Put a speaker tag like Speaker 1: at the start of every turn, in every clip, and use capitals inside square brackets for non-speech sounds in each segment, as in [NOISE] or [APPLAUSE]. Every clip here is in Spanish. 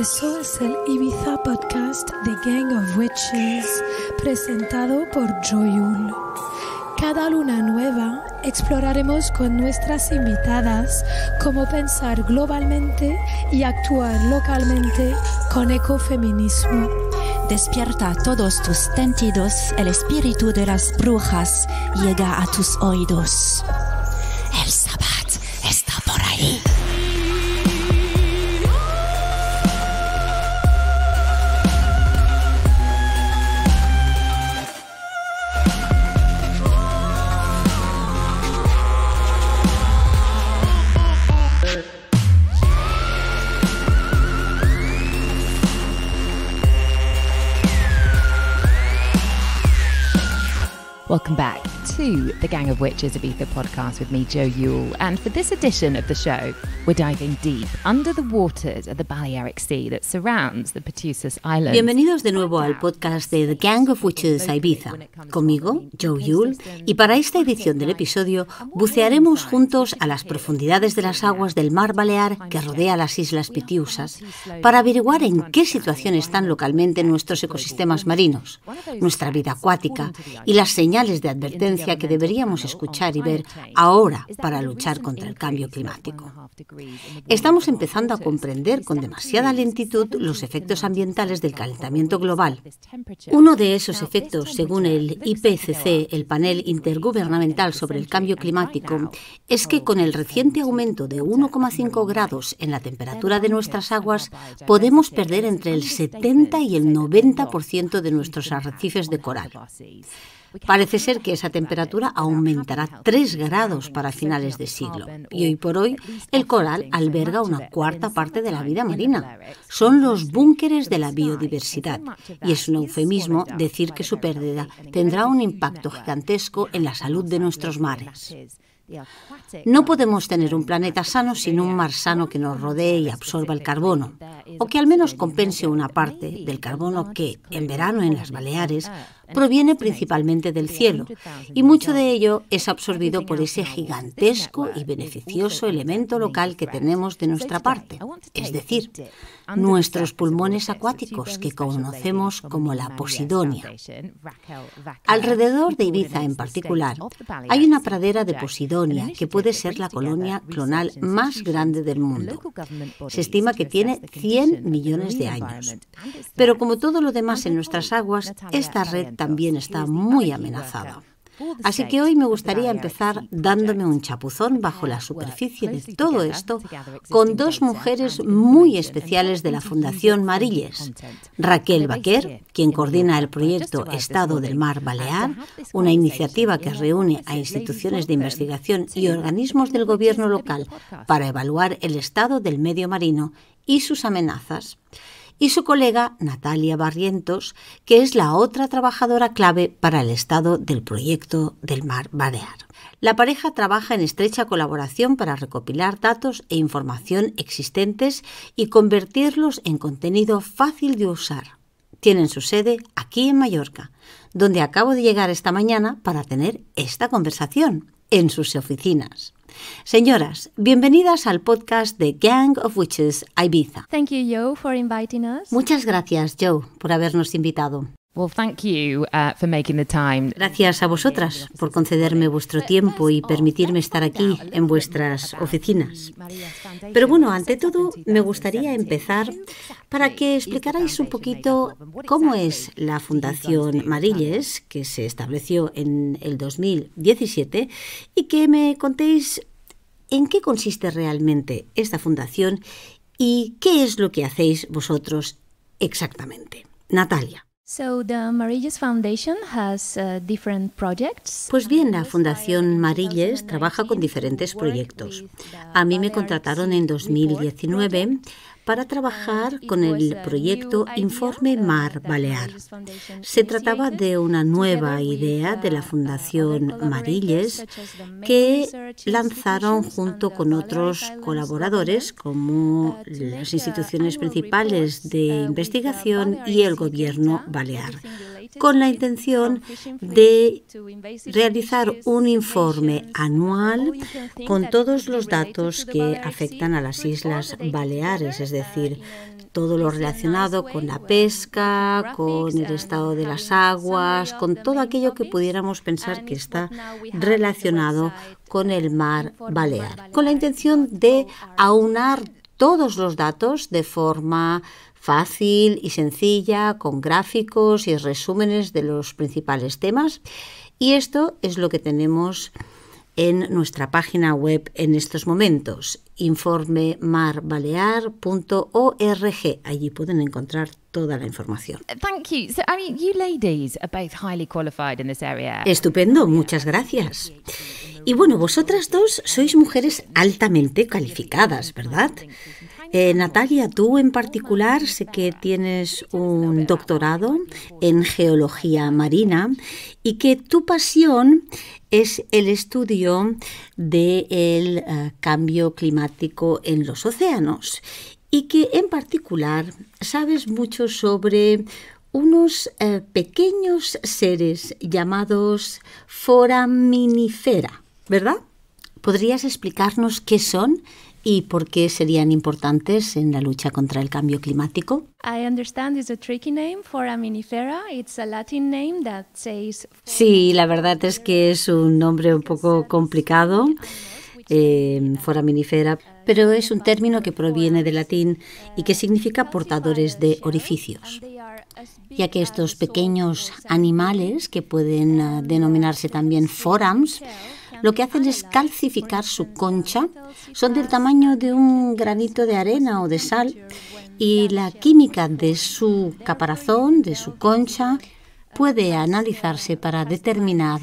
Speaker 1: Eso es el Ibiza Podcast de Gang of Witches, presentado por Joyul. Cada luna nueva exploraremos con nuestras invitadas cómo pensar globalmente y actuar localmente con ecofeminismo. Despierta todos tus sentidos, el espíritu de las brujas llega a tus oídos.
Speaker 2: Bienvenidos de nuevo al
Speaker 3: podcast de The Gang of Witches Ibiza. Conmigo, Joe Yule, y para esta edición del episodio bucearemos juntos a las profundidades de las aguas del mar Balear que rodea las Islas Pitiusas para averiguar en qué situación están localmente nuestros ecosistemas marinos, nuestra vida acuática y las señales de advertencia que deberíamos escuchar y ver ahora para luchar contra el cambio climático. Estamos empezando a comprender con demasiada lentitud los efectos ambientales del calentamiento global. Uno de esos efectos, según el IPCC, el panel intergubernamental sobre el cambio climático, es que con el reciente aumento de 1,5 grados en la temperatura de nuestras aguas, podemos perder entre el 70 y el 90% de nuestros arrecifes de coral. Parece ser que esa temperatura aumentará 3 grados para finales de siglo. Y hoy por hoy, el coral alberga una cuarta parte de la vida marina. Son los búnkeres de la biodiversidad. Y es un eufemismo decir que su pérdida tendrá un impacto gigantesco en la salud de nuestros mares. No podemos tener un planeta sano sin un mar sano que nos rodee y absorba el carbono, o que al menos compense una parte del carbono que, en verano en las Baleares, proviene principalmente del cielo y mucho de ello es absorbido por ese gigantesco y beneficioso elemento local que tenemos de nuestra parte es decir, nuestros pulmones acuáticos que conocemos como la posidonia. Alrededor de Ibiza en particular hay una pradera de posidonia que puede ser la colonia clonal más grande del mundo. Se estima que tiene 100 millones de años. Pero como todo lo demás en nuestras aguas, esta red también está muy amenazada. Así que hoy me gustaría empezar dándome un chapuzón bajo la superficie de todo esto con dos mujeres muy especiales de la Fundación Marilles. Raquel Baquer, quien coordina el proyecto Estado del Mar Balear, una iniciativa que reúne a instituciones de investigación y organismos del gobierno local para evaluar el estado del medio marino y sus amenazas y su colega Natalia Barrientos, que es la otra trabajadora clave para el estado del proyecto del Mar Badear. La pareja trabaja en estrecha colaboración para recopilar datos e información existentes y convertirlos en contenido fácil de usar. Tienen su sede aquí en Mallorca, donde acabo de llegar esta mañana para tener esta conversación en sus oficinas. Señoras, bienvenidas al podcast de Gang of Witches Ibiza.
Speaker 1: Thank you, Joe, for inviting us.
Speaker 3: Muchas gracias, Joe, por habernos invitado. Well, thank you, uh,
Speaker 2: for making the time.
Speaker 3: Gracias a vosotras por concederme vuestro tiempo y permitirme estar aquí en vuestras oficinas. Pero bueno, ante todo, me gustaría empezar para que explicarais un poquito cómo es la Fundación Marilles, que se estableció en el 2017, y que me contéis en qué consiste realmente esta fundación y qué es lo que hacéis vosotros exactamente. Natalia. Uh, pues bien, la Fundación Marilles trabaja con diferentes proyectos. Uh, A mí me contrataron en 2019 para trabajar ah, con el pues, eh, proyecto Informe Mar Balear. Se trataba de una nueva idea de la Fundación Marilles que lanzaron junto con otros colaboradores como uh, las uh, instituciones principales de uh, investigación y el gobierno balear con la intención de realizar un informe anual con todos los datos que afectan a las Islas Baleares, es decir, todo lo relacionado con la pesca, con el estado de las aguas, con todo aquello que pudiéramos pensar que está relacionado con el mar Balear, con la intención de aunar todos los datos de forma fácil y sencilla, con gráficos y resúmenes de los principales temas. Y esto es lo que tenemos en nuestra página web en estos momentos, informemarbalear.org. Allí pueden encontrar toda la información. Estupendo, muchas gracias. Y bueno, vosotras dos sois mujeres altamente calificadas, ¿verdad? Eh, Natalia, tú en particular sé que tienes un doctorado en geología marina y que tu pasión es el estudio del eh, cambio climático en los océanos y que en particular sabes mucho sobre unos eh, pequeños seres llamados foraminifera, ¿verdad? ¿Podrías explicarnos qué son y por qué serían importantes en la lucha contra el cambio climático? Sí, la verdad es que es un nombre un poco complicado. Eh, foraminifera, pero es un término que proviene del latín y que significa portadores de orificios, ya que estos pequeños animales, que pueden ah, denominarse también forams, lo que hacen es calcificar su concha, son del tamaño de un granito de arena o de sal y la química de su caparazón, de su concha, puede analizarse para determinar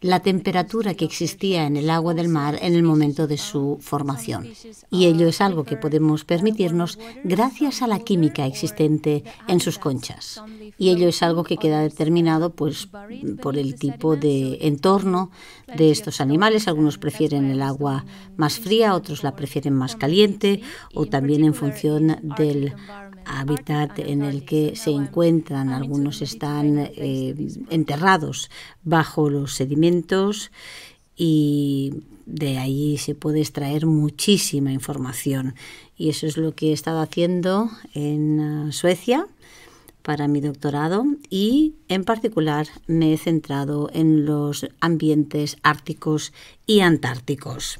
Speaker 3: la temperatura que existía en el agua del mar en el momento de su formación. Y ello es algo que podemos permitirnos gracias a la química existente en sus conchas. Y ello es algo que queda determinado pues, por el tipo de entorno de estos animales. Algunos prefieren el agua más fría, otros la prefieren más caliente o también en función del hábitat en el que se encuentran. Algunos están eh, eh, enterrados bajo los sedimentos y de ahí se puede extraer muchísima información. Y eso es lo que he estado haciendo en eh, Suecia para mi doctorado y en particular me he centrado en los ambientes árticos y antárticos.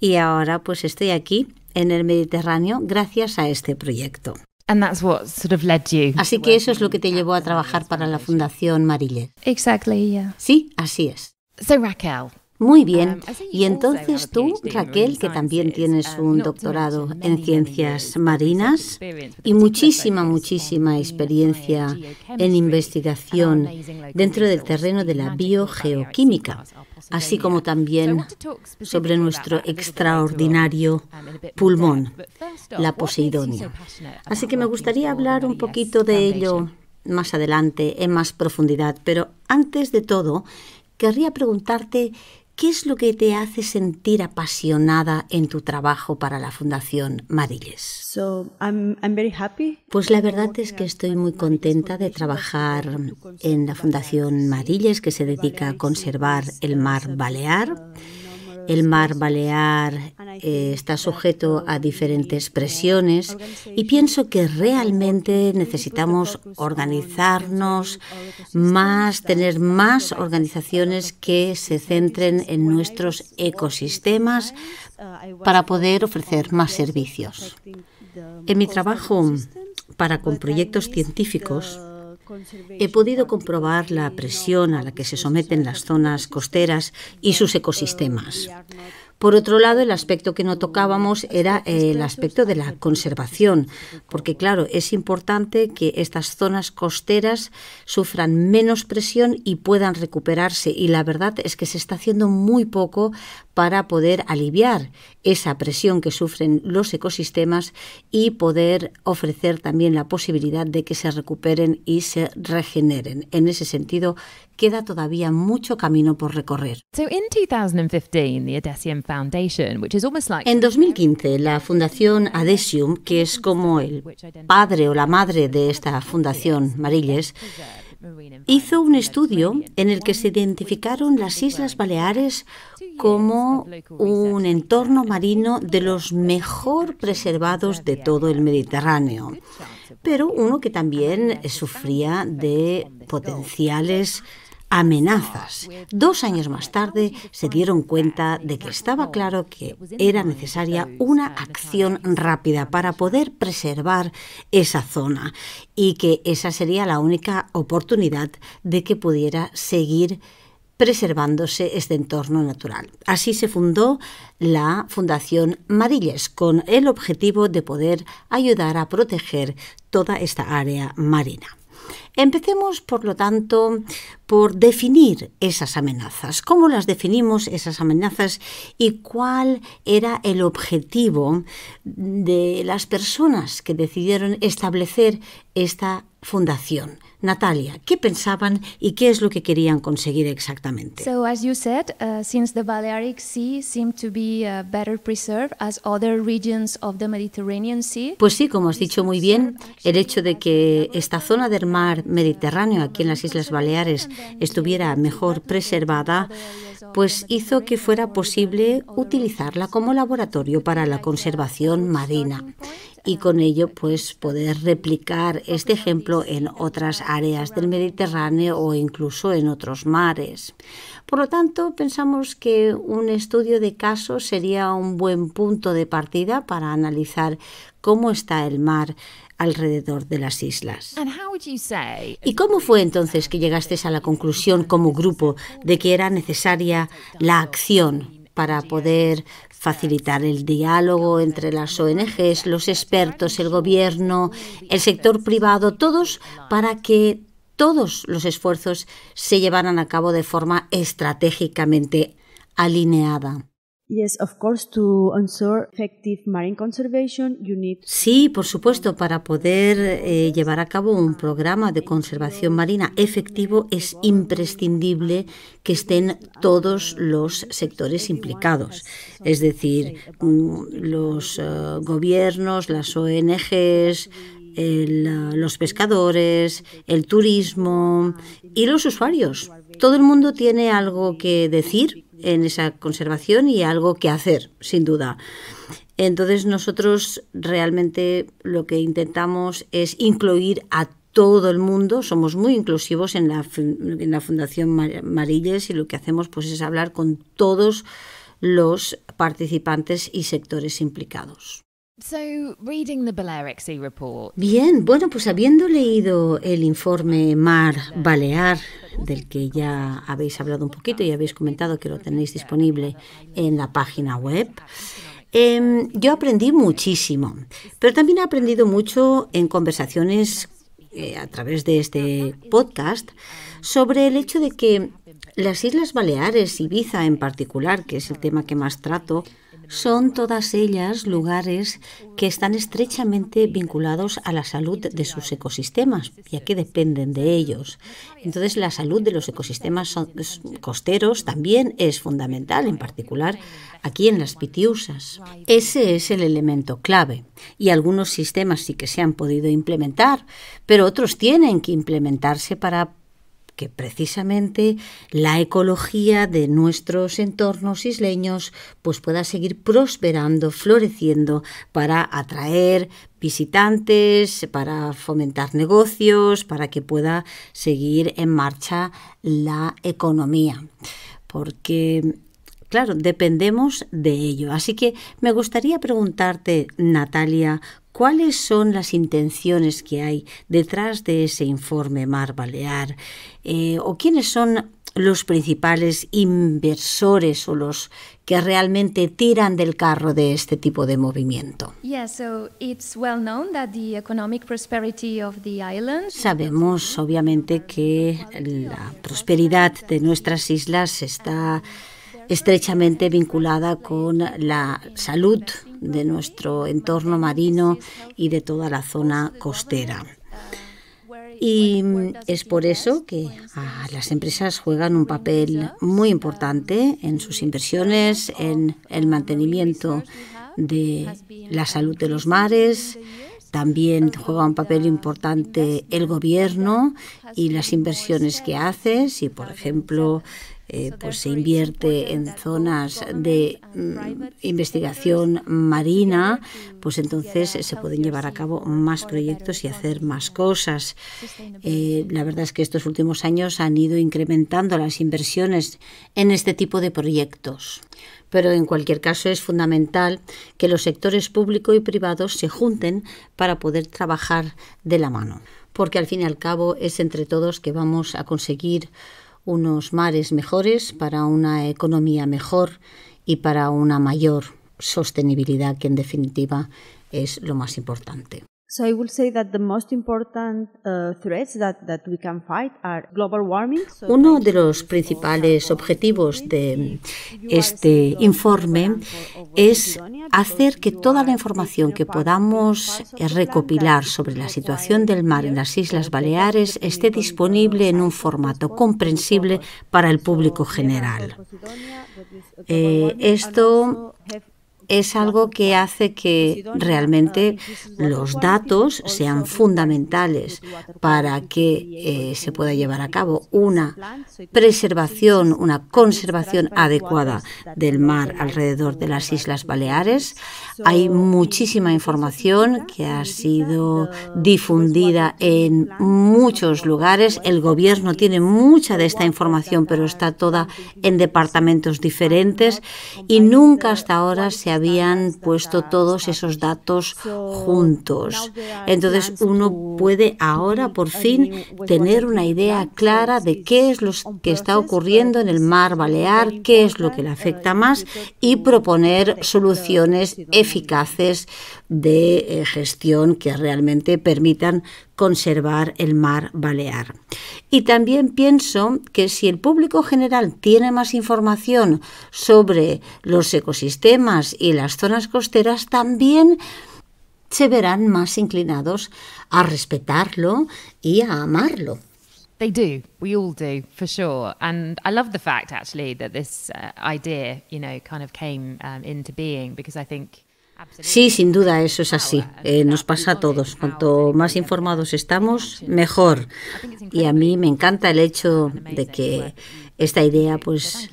Speaker 3: Y ahora pues estoy aquí en el Mediterráneo gracias a este proyecto. And that's what sort of led you. Así que eso es lo que te llevó a trabajar para la Fundación Marille.
Speaker 1: Exactly, yeah. Sí,
Speaker 3: así es. So Raquel, Muy bien. Y entonces tú, Raquel, que también tienes un doctorado en ciencias marinas y muchísima, muchísima experiencia en investigación dentro del terreno de la biogeoquímica, así como también sobre nuestro extraordinario pulmón, la Poseidonia. Así que me gustaría hablar un poquito de ello más adelante, en más profundidad, pero antes de todo, querría preguntarte ¿Qué es lo que te hace sentir apasionada en tu trabajo para la Fundación Marilles? Pues la verdad es que estoy muy contenta de trabajar en la Fundación Marilles, que se dedica a conservar el mar Balear. El mar balear eh, está sujeto a diferentes presiones y pienso que realmente necesitamos organizarnos más, tener más organizaciones que se centren en nuestros ecosistemas para poder ofrecer más servicios. En mi trabajo para con proyectos científicos, He podido comprobar la presión a la que se someten las zonas costeras y sus ecosistemas. Por otro lado, el aspecto que no tocábamos era el aspecto de la conservación, porque claro, es importante que estas zonas costeras sufran menos presión y puedan recuperarse. Y la verdad es que se está haciendo muy poco para poder aliviar esa presión que sufren los ecosistemas y poder ofrecer también la posibilidad de que se recuperen y se regeneren. En ese sentido, queda todavía mucho camino por recorrer. En 2015, la Fundación Adesium, que es como el padre o la madre de esta fundación, Marilles, hizo un estudio en el que se identificaron las Islas Baleares como un entorno marino de los mejor preservados de todo el Mediterráneo, pero uno que también sufría de potenciales amenazas. Dos años más tarde se dieron cuenta de que estaba claro que era necesaria una acción rápida para poder preservar esa zona y que esa sería la única oportunidad de que pudiera seguir preservándose este entorno natural. Así se fundó la Fundación Marilles con el objetivo de poder ayudar a proteger toda esta área marina. Empecemos, por lo tanto, por definir esas amenazas. ¿Cómo las definimos esas amenazas y cuál era el objetivo de las personas que decidieron establecer esta fundación? Natalia, ¿qué pensaban y qué es lo que querían conseguir exactamente?
Speaker 1: Pues
Speaker 3: sí, como has dicho muy bien, el hecho de que esta zona del mar Mediterráneo aquí en las Islas Baleares estuviera mejor preservada, pues hizo que fuera posible utilizarla como laboratorio para la conservación marina y con ello pues poder replicar este ejemplo en otras áreas del Mediterráneo o incluso en otros mares. Por lo tanto, pensamos que un estudio de caso sería un buen punto de partida para analizar cómo está el mar alrededor de las islas. ¿Y cómo fue entonces que llegaste a la conclusión como grupo de que era necesaria la acción para poder facilitar el diálogo entre las ONGs, los expertos, el gobierno, el sector privado, todos para que todos los esfuerzos se llevaran a cabo de forma estratégicamente alineada. Sí, por supuesto, para poder eh, llevar a cabo un programa de conservación marina efectivo es imprescindible que estén todos los sectores implicados, es decir, mm, los eh, gobiernos, las ONGs, eh, los pescadores, el turismo y los usuarios. Todo el mundo tiene algo que decir en esa conservación y algo que hacer, sin duda. Entonces nosotros realmente lo que intentamos es incluir a todo el mundo, somos muy inclusivos en la, Fundación Marilles y lo que hacemos pues es hablar con todos los participantes y sectores
Speaker 2: implicados. E
Speaker 3: Bien, bueno, pues habiendo leído el informe Mar Balear, del que ya habéis hablado un poquito y habéis comentado que lo tenéis disponible en la página web. Em, yo aprendí muchísimo, pero también he aprendido mucho en conversaciones eh, a través de este podcast sobre el hecho de que las Islas Baleares, Ibiza en particular, que es el tema que más trato, son todas ellas lugares que están estrechamente vinculados a la salud de sus ecosistemas, ya que dependen de ellos. Entonces, la salud de los ecosistemas costeros también es fundamental, en particular aquí en las Pitiusas. Ese es el elemento clave. Y algunos sistemas sí que se han podido implementar, pero otros tienen que implementarse para que precisamente la ecología de nuestros entornos isleños pues pueda seguir prosperando, floreciendo para atraer visitantes, para fomentar negocios, para que pueda seguir en marcha la economía. Porque claro, dependemos de ello. Así que me gustaría preguntarte, Natalia, ¿Cuáles son las intenciones que hay detrás de ese informe Mar Balear? Eh, ¿O quiénes son los principales inversores o los que realmente tiran del carro de este tipo de movimiento? Sabemos, obviamente, que la prosperidad de nuestras islas está estrechamente vinculada con la salud de nuestro entorno marino y de toda la zona costera. Y es por eso que ah, las empresas juegan un papel muy importante en sus inversiones, en el mantenimiento de la salud de los mares. También juega un papel importante el gobierno y las inversiones que hace. Si, por ejemplo, eh, pues se invierte en zonas de investigación marina, pues entonces se pueden llevar a cabo más proyectos y hacer más cosas. Eh, la verdad es que estos últimos años han ido incrementando las inversiones en este tipo de proyectos. Pero en cualquier caso es fundamental que los sectores público y privado se junten para poder trabajar de la mano, porque al fin y al cabo es entre todos que vamos a conseguir unos mares mejores, para una economía mejor y para una mayor sostenibilidad, que en definitiva es lo más importante. Uno de los principales objetivos de este informe es hacer que toda la información que podamos recopilar sobre la situación del mar en las Islas uh, Baleares esté disponible en un formato comprensible para el público general. Uh, eh, esto es algo que hace que realmente los datos sean fundamentales para que eh, se pueda llevar a cabo una preservación, una conservación adecuada del mar alrededor de las Islas Baleares. Hay muchísima información que ha sido difundida en muchos lugares. El gobierno tiene mucha de esta información, pero está toda en departamentos diferentes y nunca hasta ahora se ha habían puesto todos esos datos juntos. Entonces uno puede ahora por fin tener una idea clara de qué es lo que está ocurriendo en el mar Balear, qué es lo que le afecta más y proponer soluciones eficaces de eh, gestión que realmente permitan conservar el mar balear. Y también pienso que si el público general tiene más información sobre los ecosistemas y las zonas costeras, también se verán más inclinados a respetarlo y a amarlo.
Speaker 2: They do. We all do, for sure. And I love the fact, actually, that this uh, idea, you know, kind of came um, into being because I think Sí,
Speaker 3: sin duda eso es ah, así. Eh, nos pasa a todos. Cuanto más informados estamos, mejor. Y a mí me encanta el hecho de que esta idea pues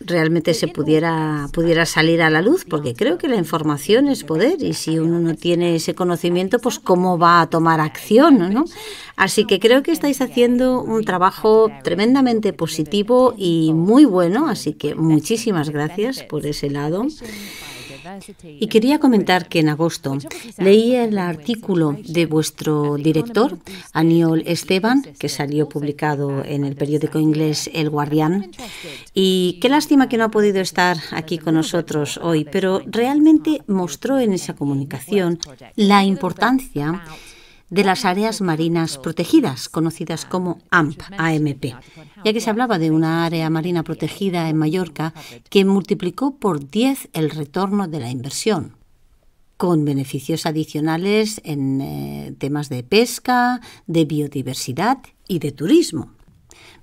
Speaker 3: realmente se pudiera pudiera salir a la luz porque creo que la información es poder y si uno no tiene ese conocimiento pues cómo va a tomar acción ¿no? así que creo que estáis haciendo un trabajo tremendamente positivo y muy bueno así que muchísimas gracias por ese lado y quería comentar que en agosto leí el artículo de vuestro director, Aniol Esteban, que salió publicado en el periódico inglés El Guardián. Y qué lástima que no ha podido estar aquí con nosotros hoy, pero realmente mostró en esa comunicación la importancia de las áreas marinas protegidas, conocidas como AMP, AMP, ya que se hablaba de una área marina protegida en Mallorca que multiplicó por 10 el retorno de la inversión con beneficios adicionales en eh, temas de pesca, de biodiversidad y de turismo.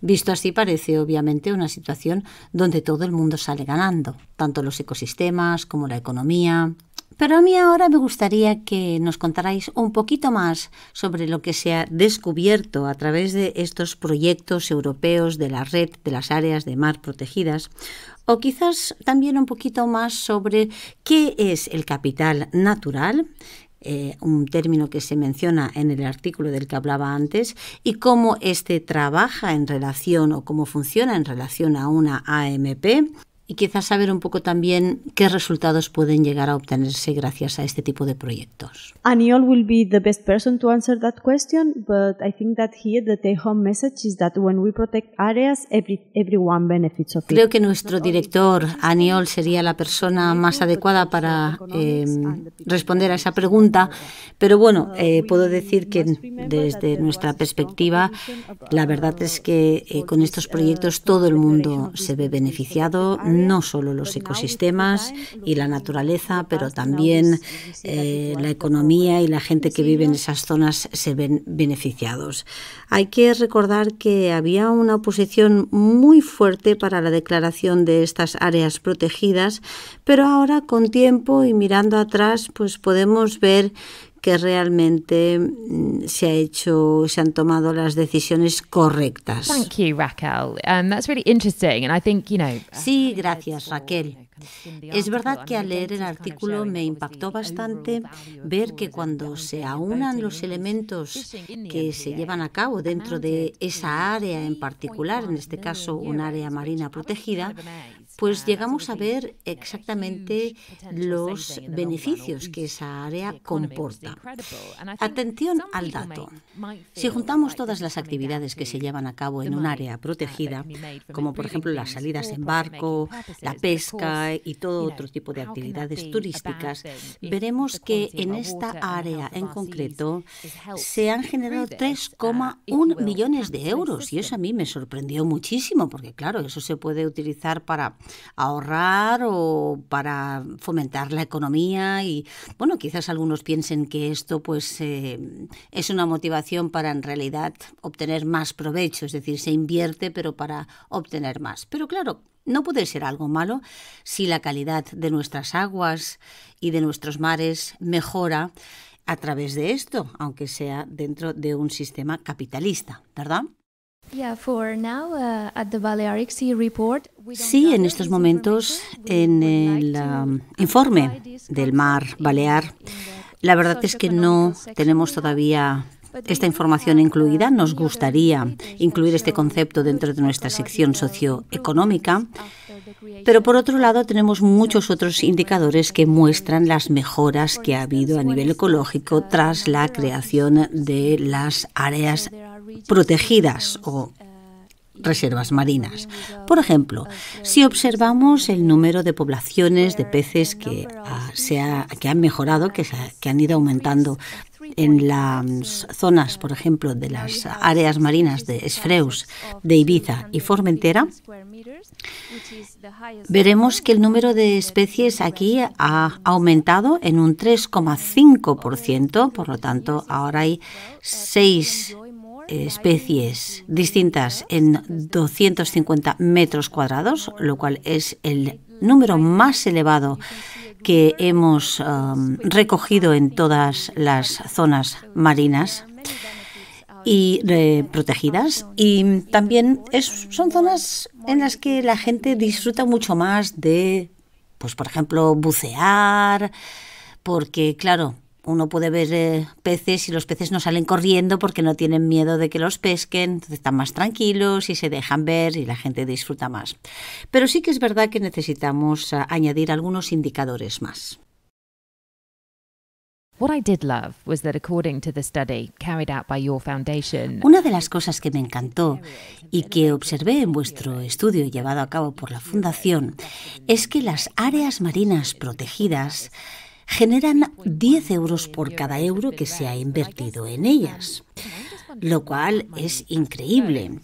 Speaker 3: Visto así parece obviamente una situación donde todo el mundo sale ganando, tanto los ecosistemas como la economía, pero a mí ahora me gustaría que nos contarais un poquito más sobre lo que se ha descubierto a través de estos proyectos europeos de la red de las áreas de mar protegidas, o quizás también un poquito más sobre qué es el capital natural, eh, un término que se menciona en el artículo del que hablaba antes, y cómo este trabaja en relación o cómo funciona en relación a una AMP y quizás saber un poco también qué resultados pueden llegar a obtenerse gracias a este tipo de proyectos.
Speaker 4: Aniol will be the best person to answer that question, but I think that here the message is that when we protect areas, everyone benefits of it. Creo que
Speaker 3: nuestro director Aniol sería la persona más adecuada para em, responder a esa pregunta, pero bueno, eh, puedo decir que desde nuestra perspectiva, la verdad es que eh, con estos proyectos todo el mundo se ve beneficiado no solo los ecosistemas ¿eh? y la naturaleza, pero también eh, la economía y la gente que vive en esas zonas se ven beneficiados. Hay que recordar que había una oposición muy fuerte para la declaración de estas áreas protegidas, pero ahora con tiempo y mirando atrás, pues podemos ver que realmente mm, se ha hecho, se han tomado
Speaker 2: las decisiones correctas. Thank Raquel. Um, that's really uh,
Speaker 3: Sí, gracias, Raquel.
Speaker 2: Es verdad que al
Speaker 3: leer el artículo me impactó bastante ver que cuando se aunan los elementos que se llevan a cabo dentro de esa área en particular, en este caso un área marina protegida, pues llegamos a ver exactamente los beneficios que esa área comporta. Atención al dato. Si juntamos todas las actividades que se llevan a cabo en un área protegida, como por ejemplo las salidas en barco, la pesca y todo otro tipo de actividades turísticas, veremos que en esta área en concreto se han generado 3,1 millones de euros y eso a mí me sorprendió muchísimo porque claro, eso se puede utilizar para ahorrar o para fomentar la economía y bueno, quizás algunos piensen que esto pues eh, es una motivación para en realidad obtener más provecho, es decir, se invierte pero para obtener más. Pero claro, no puede ser algo malo si la calidad de nuestras aguas y de nuestros mares mejora a través de esto, aunque sea dentro de un sistema capitalista, ¿verdad? Uh, sí, en estos momentos, en el um, informe del mar Balear, la verdad es que no tenemos todavía esta información incluida. Uh, Nos gustaría incluir este concepto dentro de nuestra sección socioeconómica pero por otro lado tenemos muchos otros indicadores que muestran las mejoras que ha habido a nivel ecológico tras la creación de las áreas protegidas o eh, reservas marinas. Por ejemplo, si observamos el número de poblaciones de peces que, ah, que han mejorado, que, que han ido aumentando en las zonas, por ejemplo, de las áreas marinas de Esfreus, de Ibiza y Formentera, veremos que el número de especies aquí ha aumentado en un 3,5%, por lo tanto, ahora hay seis especies distintas en 250 metros cuadrados, lo cual es el número más elevado que hemos um, recogido en todas las zonas marinas y eh, protegidas y también son zonas en las que la gente disfruta mucho más de pues por ejemplo bucear porque claro uno puede ver eh, peces y los peces no salen corriendo porque no tienen miedo de que los pesquen, entonces están más tranquilos y se dejan ver y la gente disfruta más. Pero sí
Speaker 2: que es verdad que necesitamos eh, añadir algunos indicadores más. Una de las cosas que me encantó y que observé en vuestro estudio llevado a cabo por la
Speaker 3: Fundación es que las áreas marinas protegidas generan 10 euros por cada euro que se ha invertido en ellas, lo cual es increíble.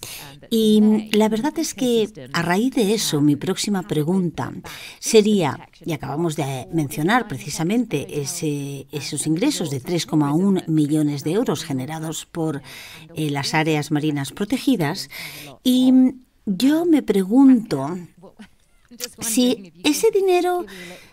Speaker 3: Y la verdad es que a raíz de eso mi próxima pregunta sería, y acabamos de mencionar precisamente esos ingresos de 3,1 millones de euros generados por eh, las áreas marinas protegidas, y yo me pregunto si ese dinero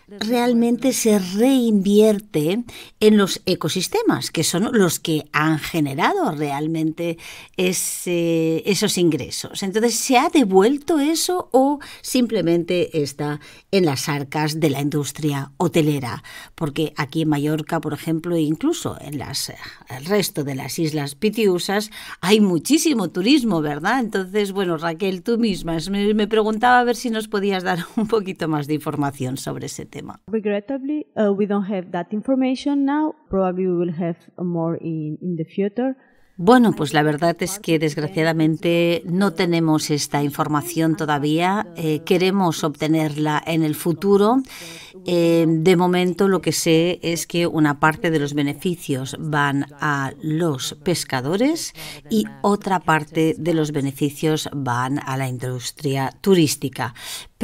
Speaker 3: realmente se reinvierte en los ecosistemas, que son los que han generado realmente esos ingresos. Entonces, ¿se ha devuelto eso o simplemente está en las arcas de la industria hotelera? Porque aquí en Mallorca, por ejemplo, e incluso en las, el resto de las islas pitiusas, hay muchísimo turismo, ¿verdad? Entonces, bueno, Raquel, tú misma me preguntaba a ver si nos podías dar [LAUGHS] un poquito más de información sobre ese tema. Bueno, pues la verdad es que desgraciadamente no tenemos esta información todavía. Eh, queremos obtenerla en el futuro. Eh, de momento lo que sé es que una parte de los beneficios van a los pescadores y otra parte de los beneficios van a la industria turística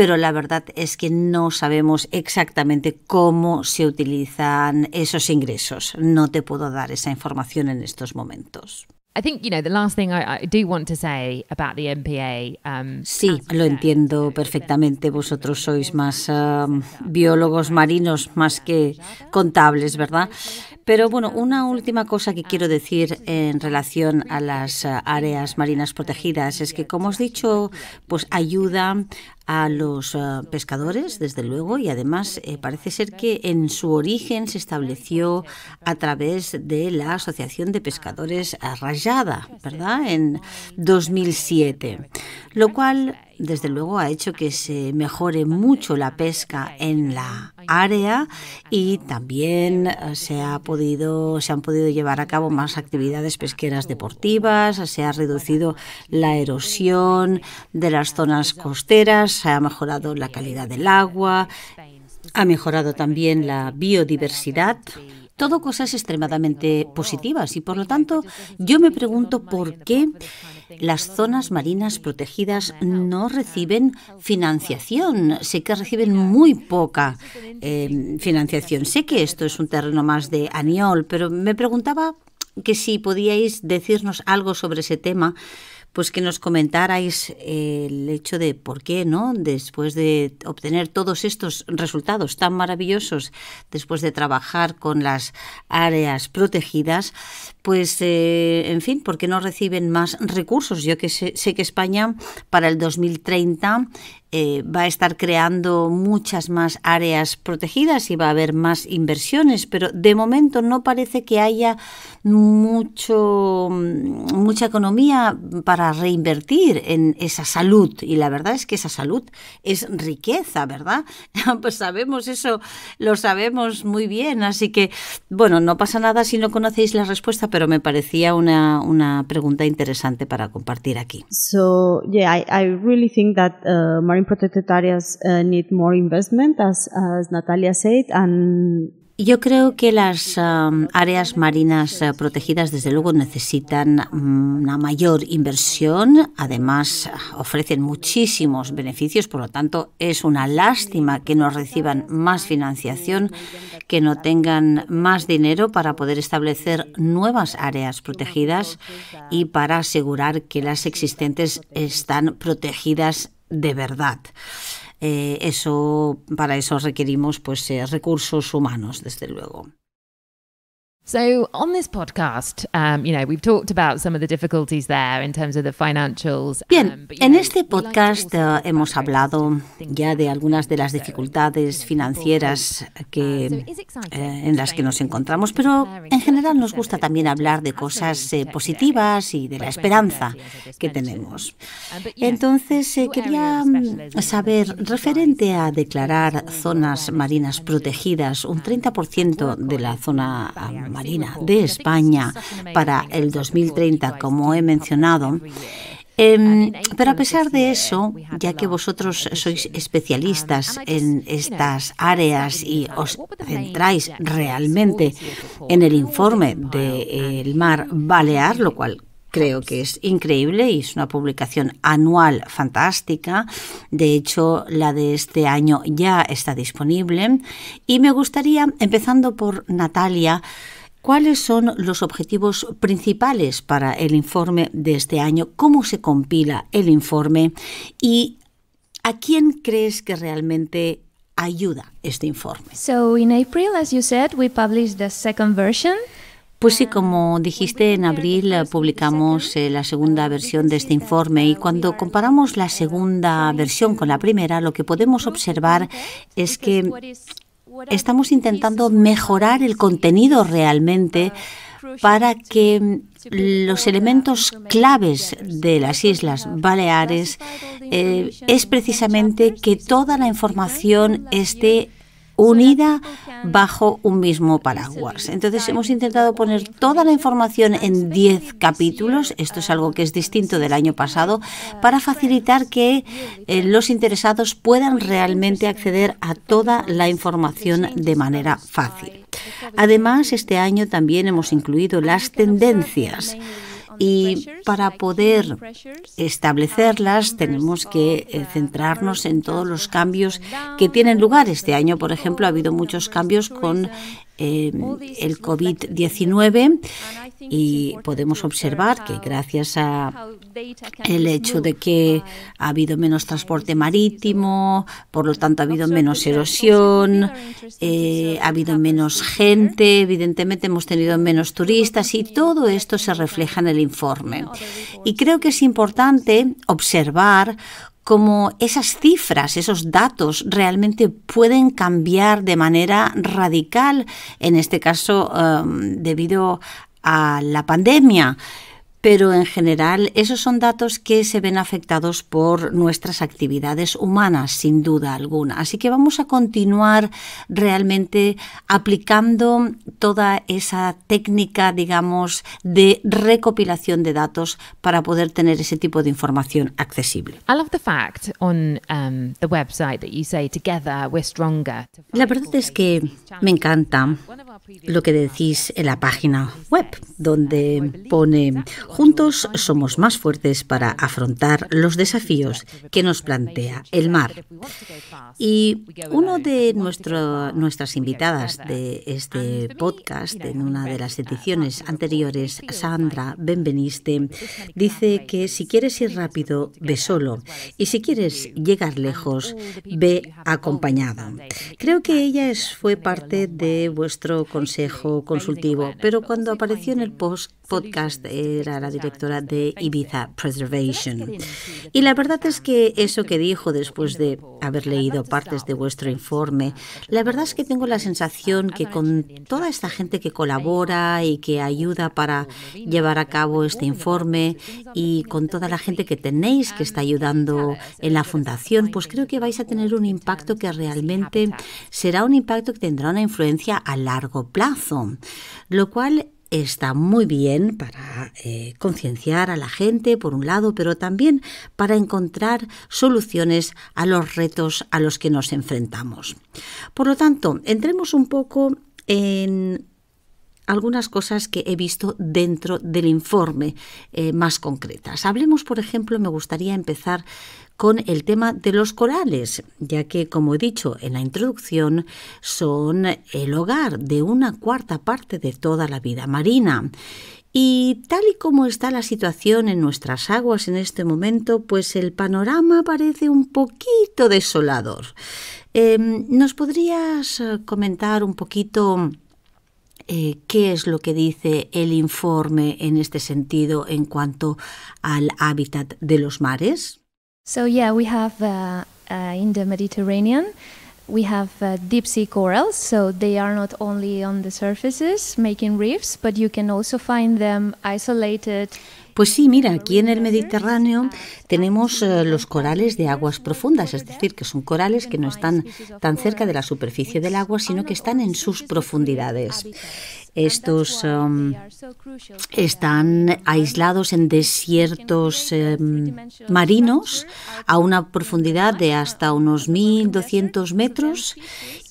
Speaker 3: pero la verdad es que no sabemos exactamente cómo se utilizan
Speaker 2: esos ingresos. No te
Speaker 3: puedo dar esa información en estos momentos.
Speaker 2: Um, sí, lo entiendo perfectamente.
Speaker 3: Vosotros sois más um, biólogos marinos más que contables, ¿verdad? Pero bueno, una última cosa que quiero decir en relación a las eh, áreas marinas protegidas es que, como os he dicho, pues ayuda a los eh, pescadores, desde luego, y además eh, parece ser que en su origen se estableció a través de la Asociación de Pescadores Rayada, ¿verdad? En 2007, lo cual desde luego ha hecho que se mejore mucho la pesca en la área y también eh, se, ha podido, se han podido llevar a cabo más actividades pesqueras deportivas, se ha reducido la erosión de las zonas costeras, se ha mejorado la calidad del agua, ha mejorado también la biodiversidad. Todo cosas extremadamente positivas y por lo tanto yo me pregunto por qué las zonas marinas protegidas no reciben financiación, sé que reciben muy poca em, financiación. Sé que esto es un terreno más de Aniol, pero me preguntaba que si podíais decirnos algo sobre ese tema pues que nos comentarais eh, el hecho de por qué, ¿no? Después de obtener todos estos resultados tan maravillosos, después de trabajar con las áreas protegidas, pues, eh, en fin, ¿por qué no reciben más recursos? Yo que sé, sé que España para el 2030 eh, va a estar creando muchas más áreas protegidas y va a haber más inversiones, pero de momento no parece que haya mucho, mm, mucha economía para reinvertir en esa salud. Y la verdad es que esa salud es riqueza, ¿verdad? [LAUGHS] pues sabemos eso, lo sabemos muy bien. Así que, bueno, no pasa nada si no conocéis la respuesta, pero me parecía una, una pregunta interesante para compartir aquí.
Speaker 4: So, yeah, I, really think that uh, eh, need more investment, as, Natalia said, and
Speaker 3: yo creo que las um, áreas marinas eh, protegidas, desde luego, necesitan mm, una mayor inversión. Además, ofrecen muchísimos beneficios. Por lo tanto, es una lástima que no reciban más financiación, que no tengan más dinero para poder establecer nuevas áreas protegidas y para asegurar que las existentes están protegidas de verdad.
Speaker 2: Eh, eso, para eso requerimos pues, eh, recursos humanos, desde luego on podcast, Bien, en este podcast eh, hemos hablado
Speaker 3: ya de algunas de las dificultades financieras um, eh, en las que nos encontramos, pero en general nos gusta también hablar de cosas eh, positivas y de la esperanza que tenemos. Um, Entonces, quería mm, saber, referente a declarar zonas marinas protegidas, un 30% um, de la zona marina de España para el 2030, como he mencionado, em, pero a pesar de eso, ya que vosotros sois especialistas en estas áreas y os centráis realmente en el informe del mar Balear, lo cual creo que es increíble y es una publicación anual fantástica. De hecho, la de este año ya está disponible. Y me gustaría, empezando por Natalia, ¿Cuáles son los objetivos principales para el informe de este año? ¿Cómo se compila el informe? ¿Y a quién crees que realmente ayuda este informe? Pues sí, como dijiste, en abril eh, publicamos eh, la segunda versión de este informe y cuando comparamos la segunda versión con la primera, lo que podemos observar es que estamos intentando mejorar el contenido realmente para que mm, los elementos claves de las Islas Baleares eh, es precisamente que toda la información esté unida bajo un mismo paraguas. Entonces hemos intentado poner toda la información en 10 capítulos, esto es algo que es distinto del año pasado, para facilitar que eh, los interesados puedan realmente acceder a toda la información de manera fácil. Además, este año también hemos incluido las tendencias. Y para poder establecerlas um, tenemos que eh, uh, centrarnos en todos los cambios que tienen lugar. Uh, este año, por ejemplo, ha habido muchos cambios con uh, Em, el COVID-19 y podemos observar que gracias a el hecho de que ha habido menos transporte marítimo, por lo tanto ha habido menos erosión, eh, ha habido menos gente, evidentemente hemos tenido menos turistas y todo esto se refleja en el informe. Y creo que es importante observar ¿Cómo esas cifras, esos datos realmente pueden cambiar de manera radical, en este caso em, debido a la pandemia pero en general esos son datos que se ven afectados por nuestras actividades humanas, sin duda alguna. Así que vamos a continuar realmente aplicando toda esa técnica, digamos, de recopilación de datos para poder tener ese tipo de información accesible. La verdad es que me encanta lo que decís en la página web, donde pone Juntos somos más fuertes para afrontar los desafíos que nos plantea el mar. Y uno de nuestras invitadas de este podcast, en una de las ediciones anteriores, Sandra Benveniste, dice que si quieres ir rápido, ve solo. Y si quieres llegar lejos, ve acompañado. Creo que ella fue parte de vuestro consejo consultivo, pero cuando apareció en el podcast era la directora de Ibiza Preservation. Y la verdad es que eso que dijo después de haber leído partes de vuestro informe, la verdad es que tengo la sensación que con toda esta gente que colabora y que ayuda para llevar a cabo este informe y con toda la gente que tenéis que ah, está ayudando en la fundación, pues creo que vais a tener un impacto que realmente será un impacto que tendrá una influencia a largo plazo, lo cual está muy bien para eh, concienciar a la gente, por un lado, pero también para encontrar soluciones a los retos a los que nos enfrentamos. Por lo tanto, entremos un poco en algunas cosas que he visto dentro del informe eh, más concretas. Hablemos, por ejemplo, me gustaría empezar con el tema de los corales, ya que, como he dicho en la introducción, son el hogar de una cuarta parte de toda la vida marina. Y tal y como está la situación en nuestras aguas en este momento, pues el panorama parece un poquito desolador. Em, ¿Nos podrías eh, comentar un poquito eh, qué es lo que dice el informe en este sentido en cuanto al hábitat de los mares?
Speaker 1: So yeah, we have uh, uh, in the Mediterranean, we have uh, deep sea corals. So they are not only on the surfaces making reefs, but you can also find them isolated.
Speaker 3: Pues sí, mira, aquí en el Mediterráneo tenemos eh, los corales de aguas profundas, es decir, que son corales que no están tan cerca de la superficie del agua, sino que están en sus profundidades. Estos em, están aislados en desiertos em, marinos a una profundidad de hasta unos 1.200 metros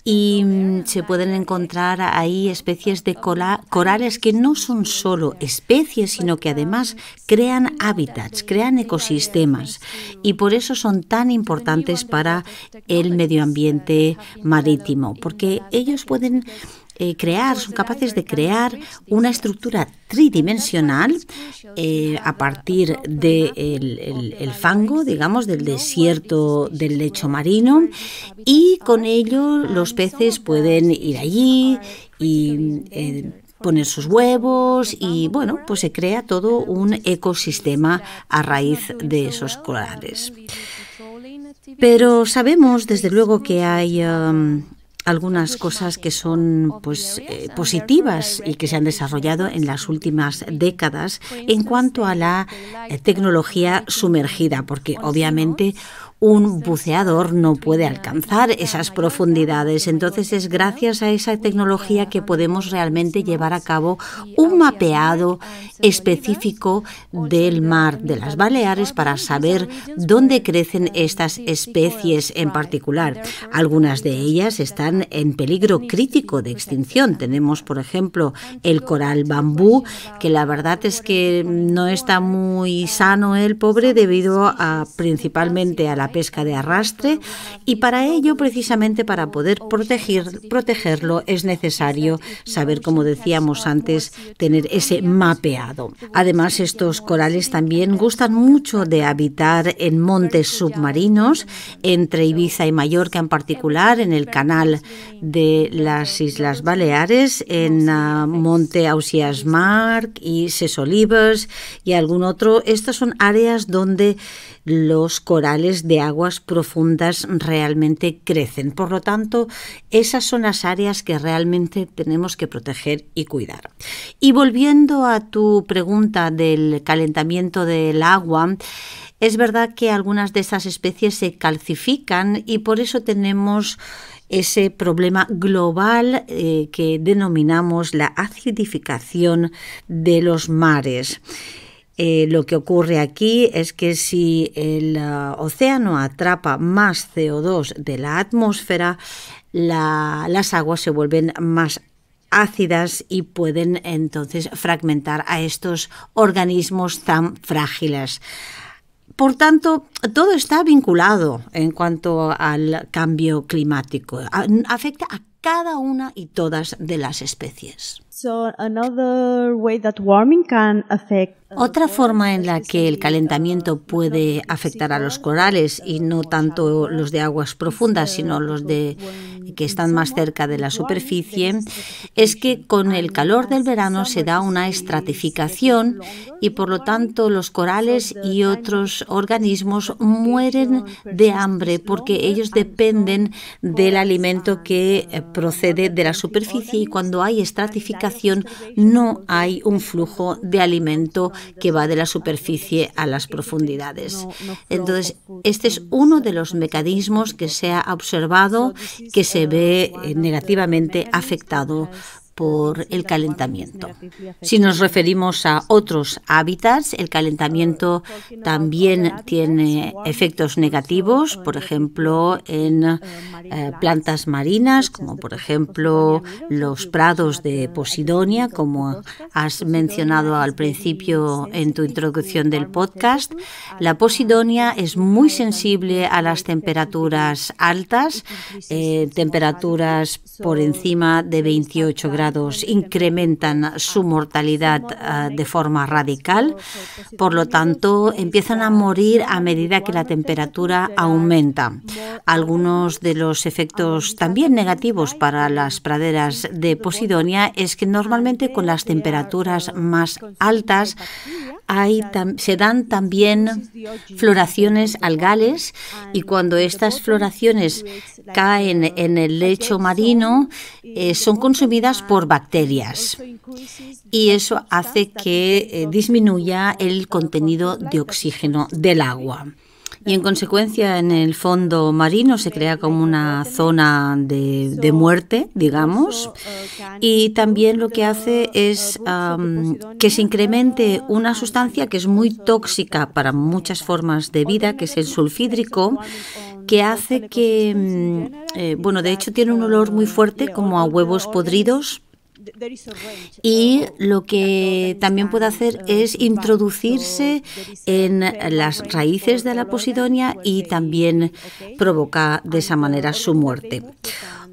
Speaker 3: y em, se pueden encontrar ahí especies de corales que no son solo especies, sino que además crean hábitats, crean ecosistemas y por eso son tan importantes para el medio ambiente marítimo, porque ellos pueden eh, crear, son capaces de crear una estructura tridimensional eh, a partir del fango, digamos, del desierto del lecho marino y con ello los peces pueden ir allí y... Eh, poner sus huevos y bueno, pues se crea todo un ecosistema a raíz de esos corales. Pero sabemos desde luego que hay um, algunas cosas que son pues, eh, positivas y que se han desarrollado en las últimas décadas en cuanto a la eh, tecnología sumergida, porque obviamente un buceador no puede alcanzar esas profundidades. Entonces es gracias a esa tecnología que podemos realmente llevar a cabo un mapeado específico del mar de las Baleares para saber dónde crecen estas especies en particular. Algunas de ellas están en peligro crítico de extinción. Tenemos, por ejemplo, el coral bambú, que la verdad es que no está muy sano el pobre debido a principalmente a la pesca de arrastre y para ello, precisamente para poder proteger, protegerlo, es necesario saber, como decíamos antes, tener ese mapeado. Además, estos corales también gustan mucho de habitar en montes submarinos, entre Ibiza y Mallorca en particular, en el canal de las Islas Baleares, en ah, Monte Ausias Mark y Ses Olives y algún otro. Estas son áreas donde los corales de aguas profundas realmente crecen. Por lo tanto, esas son las áreas que realmente tenemos que proteger y cuidar. Y volviendo a tu pregunta del calentamiento del agua, es verdad que algunas de esas especies se calcifican y por eso tenemos ese problema global eh, que denominamos la acidificación de los mares. Eh, lo que ocurre aquí es que si el ah, océano atrapa más CO2 de la atmósfera, las aguas se vuelven más ácidas y pueden entonces fragmentar a estos organismos tan frágiles. Por tanto, todo está vinculado en cuanto al cambio climático. Afecta a cada una y todas de las especies. Otra forma en la que el uh, calentamiento puede afectar a los corales, uh, y no tanto los de aguas profundas, uh, sino los de que están más cerca de la superficie, es que con el calor del verano se da una estratificación y por lo tanto los corales y otros organismos mueren de hambre porque ellos dependen del alimento que eh, procede de la superficie y cuando hay estratificación no hay un flujo de alimento que va de la superficie a las profundidades. Entonces, este es uno de los mecanismos que se ha observado que se ve negativamente afectado por el calentamiento. Si nos referimos a otros hábitats, el calentamiento también tiene efectos negativos, por ejemplo, en eh, plantas marinas, como por ejemplo los prados de Posidonia, como has mencionado al principio en tu introducción del podcast. La Posidonia es muy sensible a las temperaturas altas, eh, temperaturas por encima de 28 grados incrementan su mortalidad eh, de forma radical, por lo tanto empiezan a morir a medida que la temperatura aumenta. Algunos de los efectos también negativos para las praderas de Posidonia es que normalmente con las temperaturas más altas hay se dan también floraciones algales y cuando estas floraciones caen en el lecho marino eh, son consumidas por por bacterias y eso hace que eh, disminuya el contenido de oxígeno del agua. Y en consecuencia en el fondo marino se crea como una zona de, muerte, digamos, y también lo que hace es que se incremente una sustancia que es muy tóxica para muchas formas de vida, que es el sulfídrico, que hace que, mm, eh, bueno, de hecho tiene un olor muy fuerte como a huevos podridos y oh, oh, lo que también puede hacer uh, es introducirse en las raíces de la posidonia y también provoca de esa manera su muerte.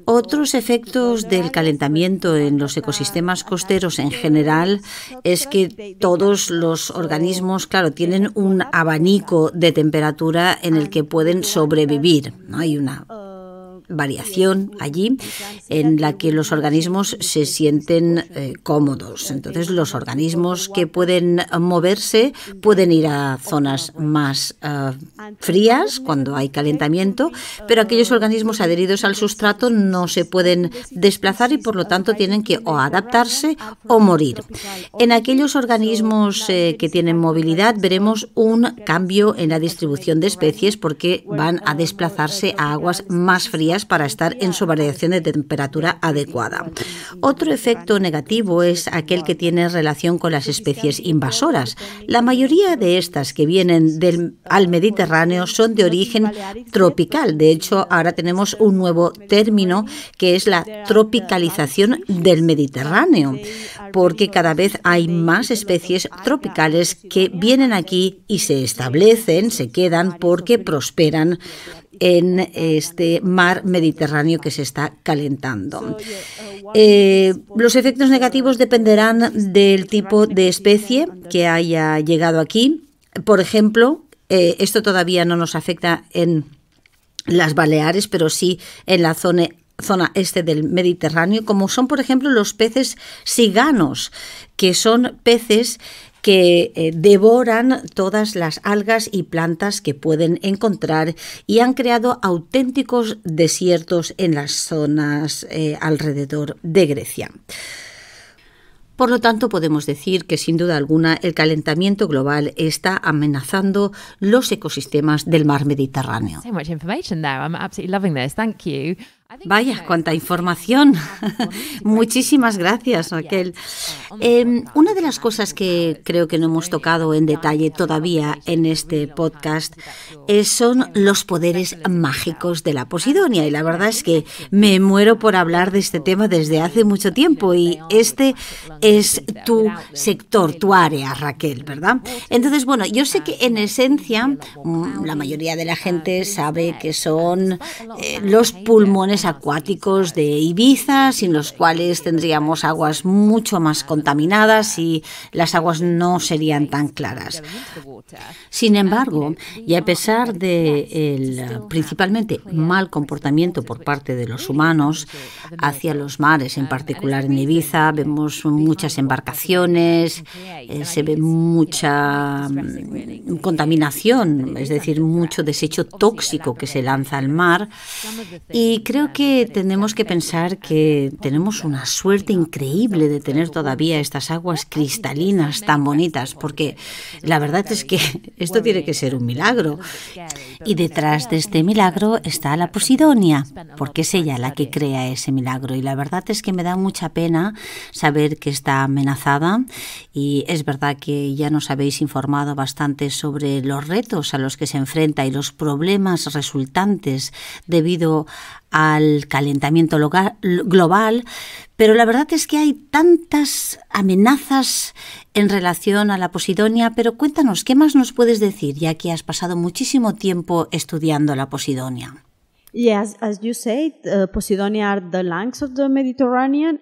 Speaker 3: Otros efectos del calentamiento en los uh, ecosistemas costeros en general uh, es que todos los organismos, claro, tienen un abanico de temperatura en el que pueden sobrevivir. ¿no? Hay una variación allí en la que los organismos se sienten eh, cómodos. Entonces, los organismos que pueden moverse pueden ir a zonas más eh, frías cuando hay calentamiento, pero aquellos organismos adheridos al sustrato no se pueden desplazar y por lo tanto tienen que o adaptarse o morir. En aquellos organismos eh, que tienen movilidad veremos un cambio en la distribución de especies porque van a desplazarse a aguas más frías para estar en su variación de temperatura adecuada. Otro efecto negativo es aquel que tiene relación con las especies invasoras. La mayoría de estas que vienen al Mediterráneo son de origen tropical. De hecho, ahora tenemos un nuevo término que es la tropicalización del Mediterráneo, porque cada vez hay más especies tropicales que vienen aquí y se establecen, se quedan porque prosperan en este mar Mediterráneo que se está calentando. Uh, eh, los efectos negativos dependerán del tipo de especie que haya llegado aquí. Por ejemplo, eh, esto todavía no nos afecta en las Baleares, pero sí en la zona zona este del Mediterráneo, como son por ejemplo los peces ciganos, que son peces que eh, devoran todas las algas y plantas que pueden encontrar y han creado auténticos desiertos en las zonas eh, alrededor de Grecia. Por lo tanto, podemos decir que sin duda alguna el calentamiento global está amenazando los ecosistemas del mar Mediterráneo.
Speaker 2: Vaya, cuánta información. [LAUGHS] Muchísimas gracias, Raquel.
Speaker 3: Ah, em, una de las cosas que creo que no hemos tocado en detalle todavía en este podcast son los poderes mágicos de la Posidonia. Y la verdad es que me muero por hablar de este tema desde hace mucho tiempo. Y este es tu sector, tu área, Raquel, ¿verdad? Entonces, bueno, yo sé que en esencia la mm, mayoría de la gente sabe que son los eh, pulmones acuáticos de Ibiza, sin los cuales tendríamos aguas mucho más contaminadas y las aguas no serían tan claras. Sin embargo, y a pesar de el principalmente mal comportamiento por parte de los humanos hacia los mares, en particular en Ibiza, vemos muchas embarcaciones, eh, se ve mucha mm, contaminación, es decir, mucho desecho tóxico que se lanza al mar. Y creo que tenemos que pensar que tenemos una suerte increíble de tener todavía estas aguas cristalinas tan bonitas, porque la verdad es que [LAUGHS] esto tiene que ser un milagro. Y detrás de este milagro está la Posidonia, porque es ella la que crea ese milagro. Y la verdad es que me da mucha pena saber que está amenazada. Y es verdad que ya nos habéis informado bastante sobre los retos a los que se enfrenta y los problemas resultantes debido al calentamiento global, pero la verdad es que hay tantas amenazas en relación a la Posidonia, pero cuéntanos, ¿qué más nos puedes decir, ya que has pasado muchísimo tiempo estudiando la Posidonia?
Speaker 4: Yes, as you said, uh, Posidonia are the lungs of the Mediterranean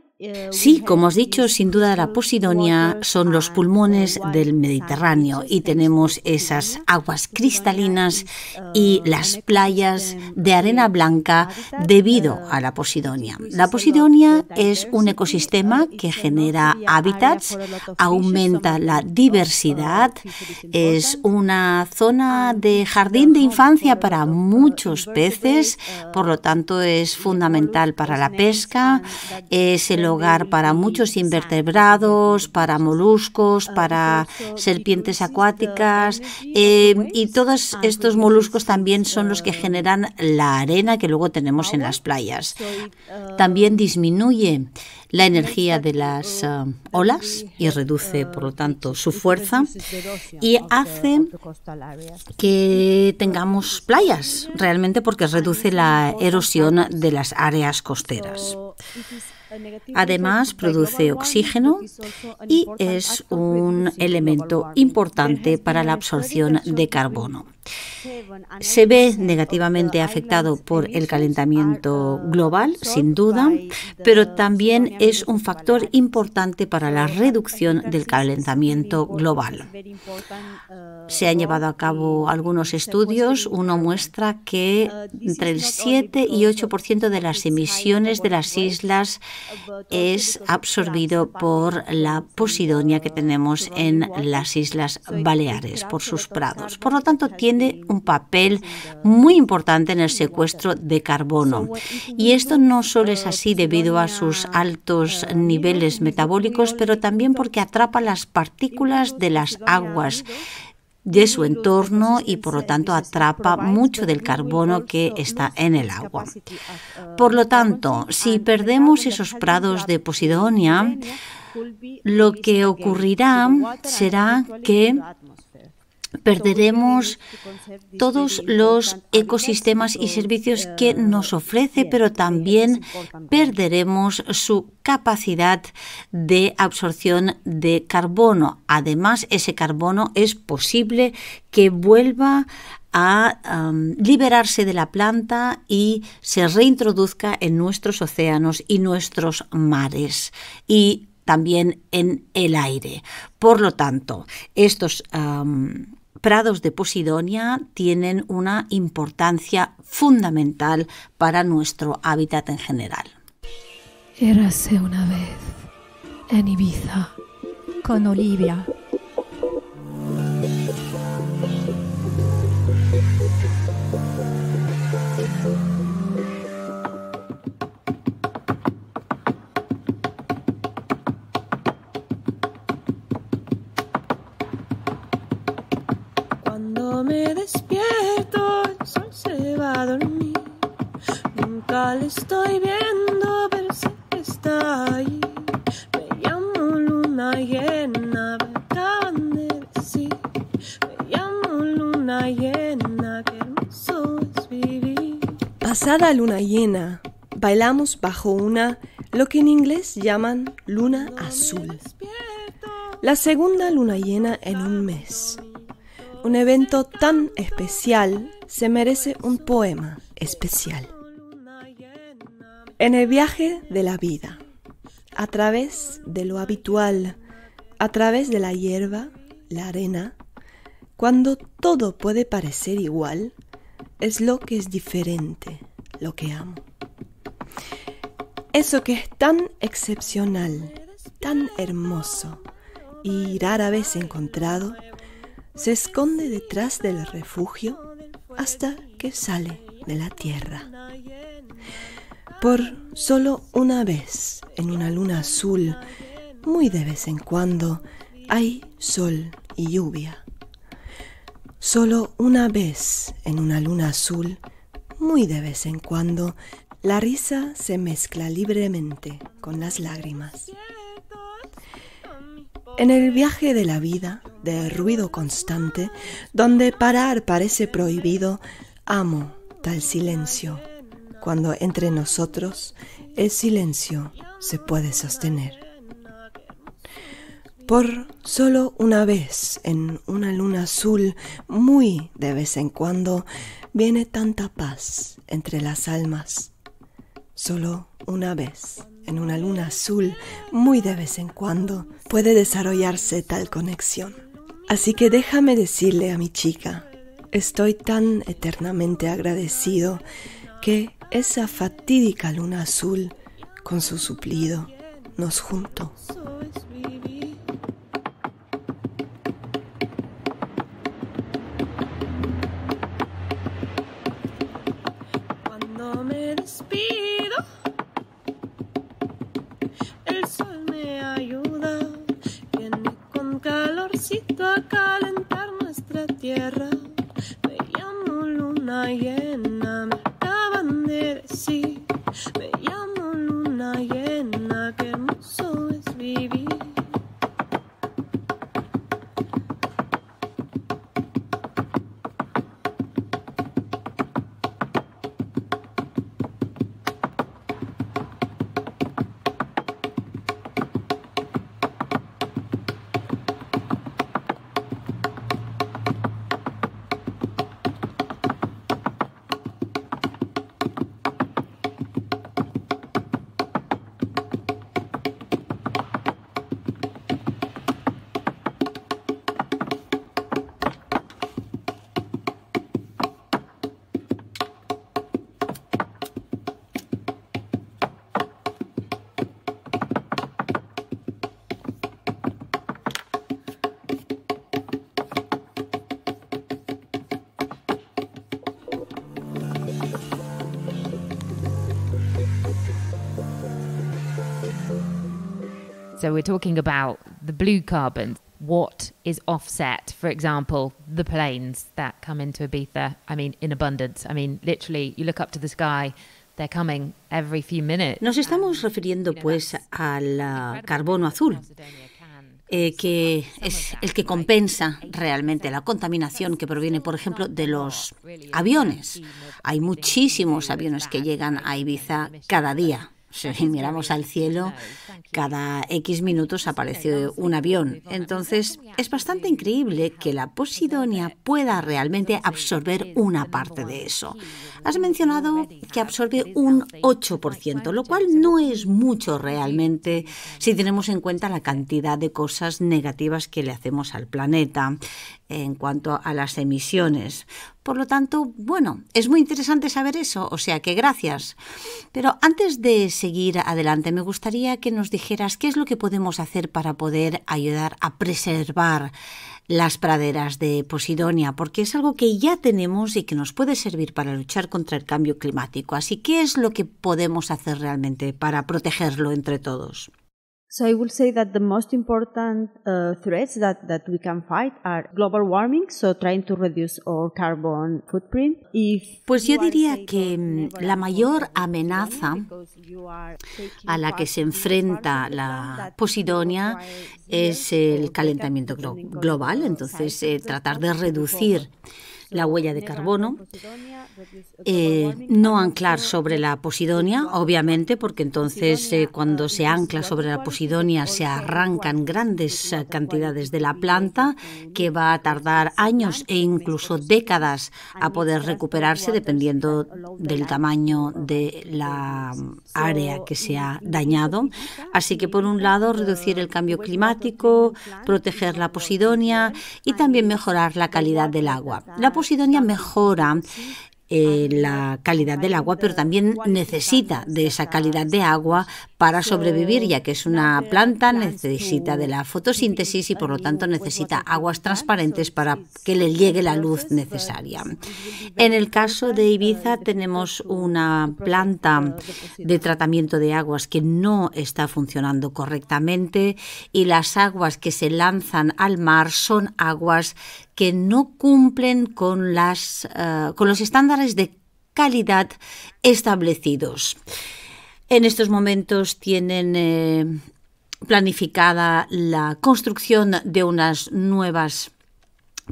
Speaker 3: Sí, como has dicho, sin duda la Posidonia son los pulmones del Mediterráneo y tenemos esas aguas cristalinas y las playas de arena blanca debido a la Posidonia. La Posidonia es un ecosistema que genera hábitats, aumenta la diversidad, es una zona de jardín de infancia para muchos peces, por lo tanto es fundamental para la pesca, es hogar para muchos invertebrados, para moluscos, para serpientes acuáticas eh, y todos estos moluscos también son los que generan la arena que luego tenemos en las playas. También disminuye la energía de las eh, olas y reduce, por lo tanto, su fuerza y hace que tengamos playas realmente porque reduce la erosión de las áreas costeras. Además, produce oxígeno y es un elemento importante para la absorción de carbono se ve negativamente afectado por el calentamiento global, sin duda, pero también es un factor importante para la reducción del calentamiento global. Se han llevado a cabo algunos estudios. Uno muestra que entre el 7 y 8% de las emisiones de las islas es absorbido por la posidonia que tenemos en las Islas Baleares, por sus prados. Por lo tanto, tiene un papel muy importante en el secuestro de carbono. Y esto no solo es así debido a sus altos niveles metabólicos, pero también porque atrapa las partículas de las aguas de su entorno y por lo tanto atrapa mucho del carbono que está en el agua. Por lo tanto, si perdemos esos prados de Posidonia, lo que ocurrirá será que Perderemos todos los ecosistemas y servicios eh, que nos ofrece, pero también perderemos su capacidad de absorción de carbono. Además, ese carbono es posible que vuelva a liberarse de la planta y se reintroduzca en nuestros océanos y nuestros mares. Y también en el aire. Por lo tanto, estos prados de Posidonia tienen una importancia fundamental para nuestro hábitat en general.
Speaker 1: una vez con
Speaker 5: despierto, el sol se va a dormir. Nunca le estoy viendo, pero sé que está ahí. Me llamo luna llena, me Me llamo luna llena, qué hermoso es vivir. Pasada luna llena, bailamos bajo una, lo que en inglés llaman luna azul. La segunda luna llena en un mes. Un evento tan especial se merece un poema especial. En el viaje de la vida, a través de lo habitual, a través de la hierba, la arena, cuando todo puede parecer igual, es lo que es diferente, lo que amo. Eso que es tan excepcional, tan hermoso y rara vez encontrado, se esconde detrás del refugio hasta que sale de la tierra. Por solo una vez en una luna azul, muy de vez en cuando, hay sol y lluvia. Solo una vez en una luna azul, muy de vez en cuando, la risa se mezcla libremente con las lágrimas. En el viaje de la vida, de ruido constante, donde parar parece prohibido, amo tal silencio, cuando entre nosotros el silencio se puede sostener. Por solo una vez en una luna azul, muy de vez en cuando, viene tanta paz entre las almas. Solo una vez en una luna azul, muy de vez en cuando, puede desarrollarse tal conexión. Así que déjame decirle a mi chica, estoy tan eternamente agradecido que esa fatídica luna azul con su suplido nos juntó. Cuando me despido, el sol me ayuda calorcito a calentar nuestra tierra. Me llamo luna llena, me acaban de decir. Me llamo luna llena, qué hermoso es vivir.
Speaker 2: So we're talking about the blue carbon. What is offset? For example, the planes that come into Ibiza, I mean, in abundance. I mean, literally, you look up to the sky, they're coming every few minutes. Nos estamos refiriendo, pues, al uh, carbono azul.
Speaker 3: Eh, que es el que compensa realmente la contaminación que proviene, por ejemplo, de los aviones. Hay muchísimos aviones que llegan a Ibiza cada día si miramos al cielo, cada X minutos aparece un avión. Entonces, es bastante increíble que la Posidonia pueda realmente absorber una parte de eso. Has mencionado que absorbe un 8%, lo cual no es mucho realmente si tenemos en cuenta la cantidad de cosas negativas que le hacemos al planeta en cuanto a las emisiones. Por lo tanto, bueno, es muy interesante saber eso, o sea que gracias. Pero antes de seguir adelante, me gustaría que nos dijeras qué es lo que podemos hacer para poder ayudar a preservar las praderas de Posidonia, porque es algo que ya tenemos y que nos puede servir para luchar contra el cambio climático. Así, que, ¿qué es lo que podemos hacer realmente para protegerlo entre todos? So I would say that the most
Speaker 4: important uh, threats that, that we can fight are global warming, so trying to reduce
Speaker 3: our carbon footprint. If pues yo diría que mm, la mayor amenaza a la que se enfrenta la Posidonia es el calentamiento global, entonces eh, tratar de reducir la huella de carbono, eh, no anclar sobre la posidonia, obviamente, porque entonces eh, cuando se ancla sobre la posidonia se arrancan grandes eh, cantidades de la planta que va a tardar años e incluso décadas a poder recuperarse dependiendo del tamaño de la área que se ha dañado. Así que por un lado reducir el cambio climático, proteger la posidonia y también mejorar la calidad del agua. Posidonia mejora eh, la calidad del agua, pero también necesita de esa calidad de agua para sobrevivir, ya que es una planta, necesita de la fotosíntesis y por lo tanto necesita aguas transparentes para que le llegue la luz necesaria. En el caso de Ibiza tenemos una planta de tratamiento de aguas que no está funcionando correctamente y las aguas que se lanzan al mar son aguas que no cumplen con, las, eh, con los estándares de calidad establecidos. En estos momentos tienen eh, planificada la construcción de unas nuevas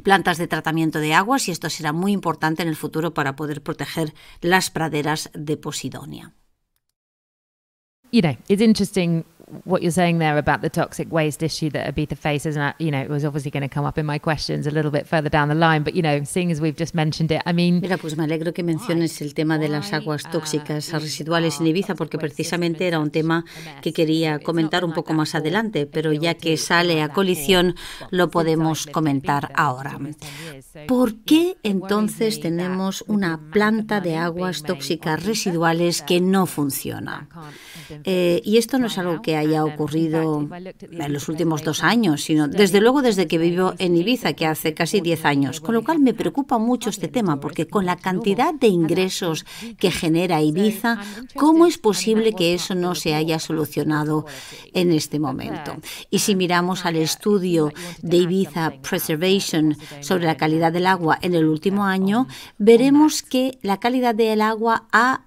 Speaker 3: plantas de tratamiento de aguas y esto será muy importante en el futuro para poder proteger las praderas de Posidonia
Speaker 2: what you're saying there about a Mira, pues me alegro que menciones el tema de las aguas uh, tóxicas residuales
Speaker 3: en Ibiza, porque precisamente era un tema que quería comentar un poco más adelante, pero ya que sale a colisión, lo podemos comentar ahora. ¿Por qué entonces tenemos una planta de aguas tóxicas residuales que no funciona? Eh, y esto no es algo que haya ocurrido en los últimos dos años, sino desde luego desde que vivo en Ibiza, que hace casi diez años. Con lo cual me preocupa mucho este tema, porque con la cantidad de ingresos que genera Ibiza, ¿cómo es posible que eso no se haya solucionado en este momento? Uh, y si um, miramos al uh, estudio de Ibiza uh, Preservation sobre la calidad del agua en el último año, veremos que la calidad del agua ha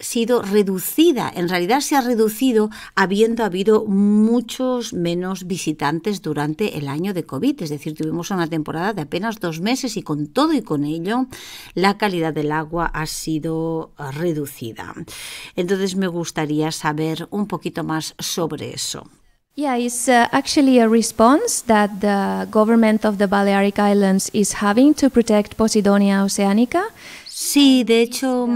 Speaker 3: sido reducida, en realidad se ha reducido habiendo habido muchos menos visitantes durante el año de COVID, es decir, tuvimos una temporada de apenas dos meses y con todo y con ello la calidad del agua ha sido ah, reducida. Entonces me gustaría saber un poquito más sobre eso.
Speaker 1: Yeah, uh, actually a response that the government of the Balearic Islands is having to protect Posidonia oceanica.
Speaker 3: Sí, de hecho,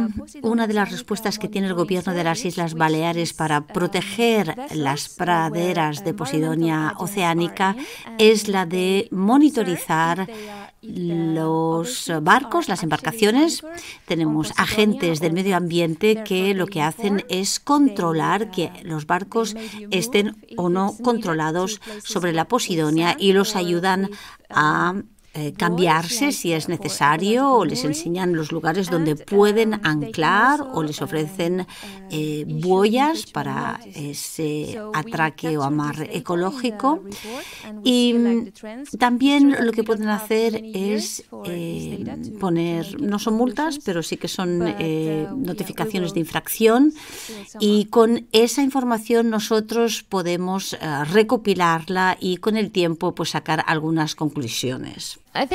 Speaker 3: una de las respuestas que tiene el gobierno de las Islas Baleares para proteger las praderas de Posidonia oceánica es la de monitorizar los barcos, las embarcaciones. Tenemos agentes del medio ambiente que lo que hacen es controlar que los barcos estén o no controlados sobre la Posidonia y los ayudan a eh, cambiarse si es necesario o les enseñan los lugares donde pueden anclar o les ofrecen eh, eh boyas para ese atraque o amarre ecológico. Y también lo que pueden hacer es eh, poner, no son multas, pero sí que son uh, notificaciones de infracción y con esa información nosotros podemos recopilarla y con el tiempo pues sacar algunas conclusiones. Pues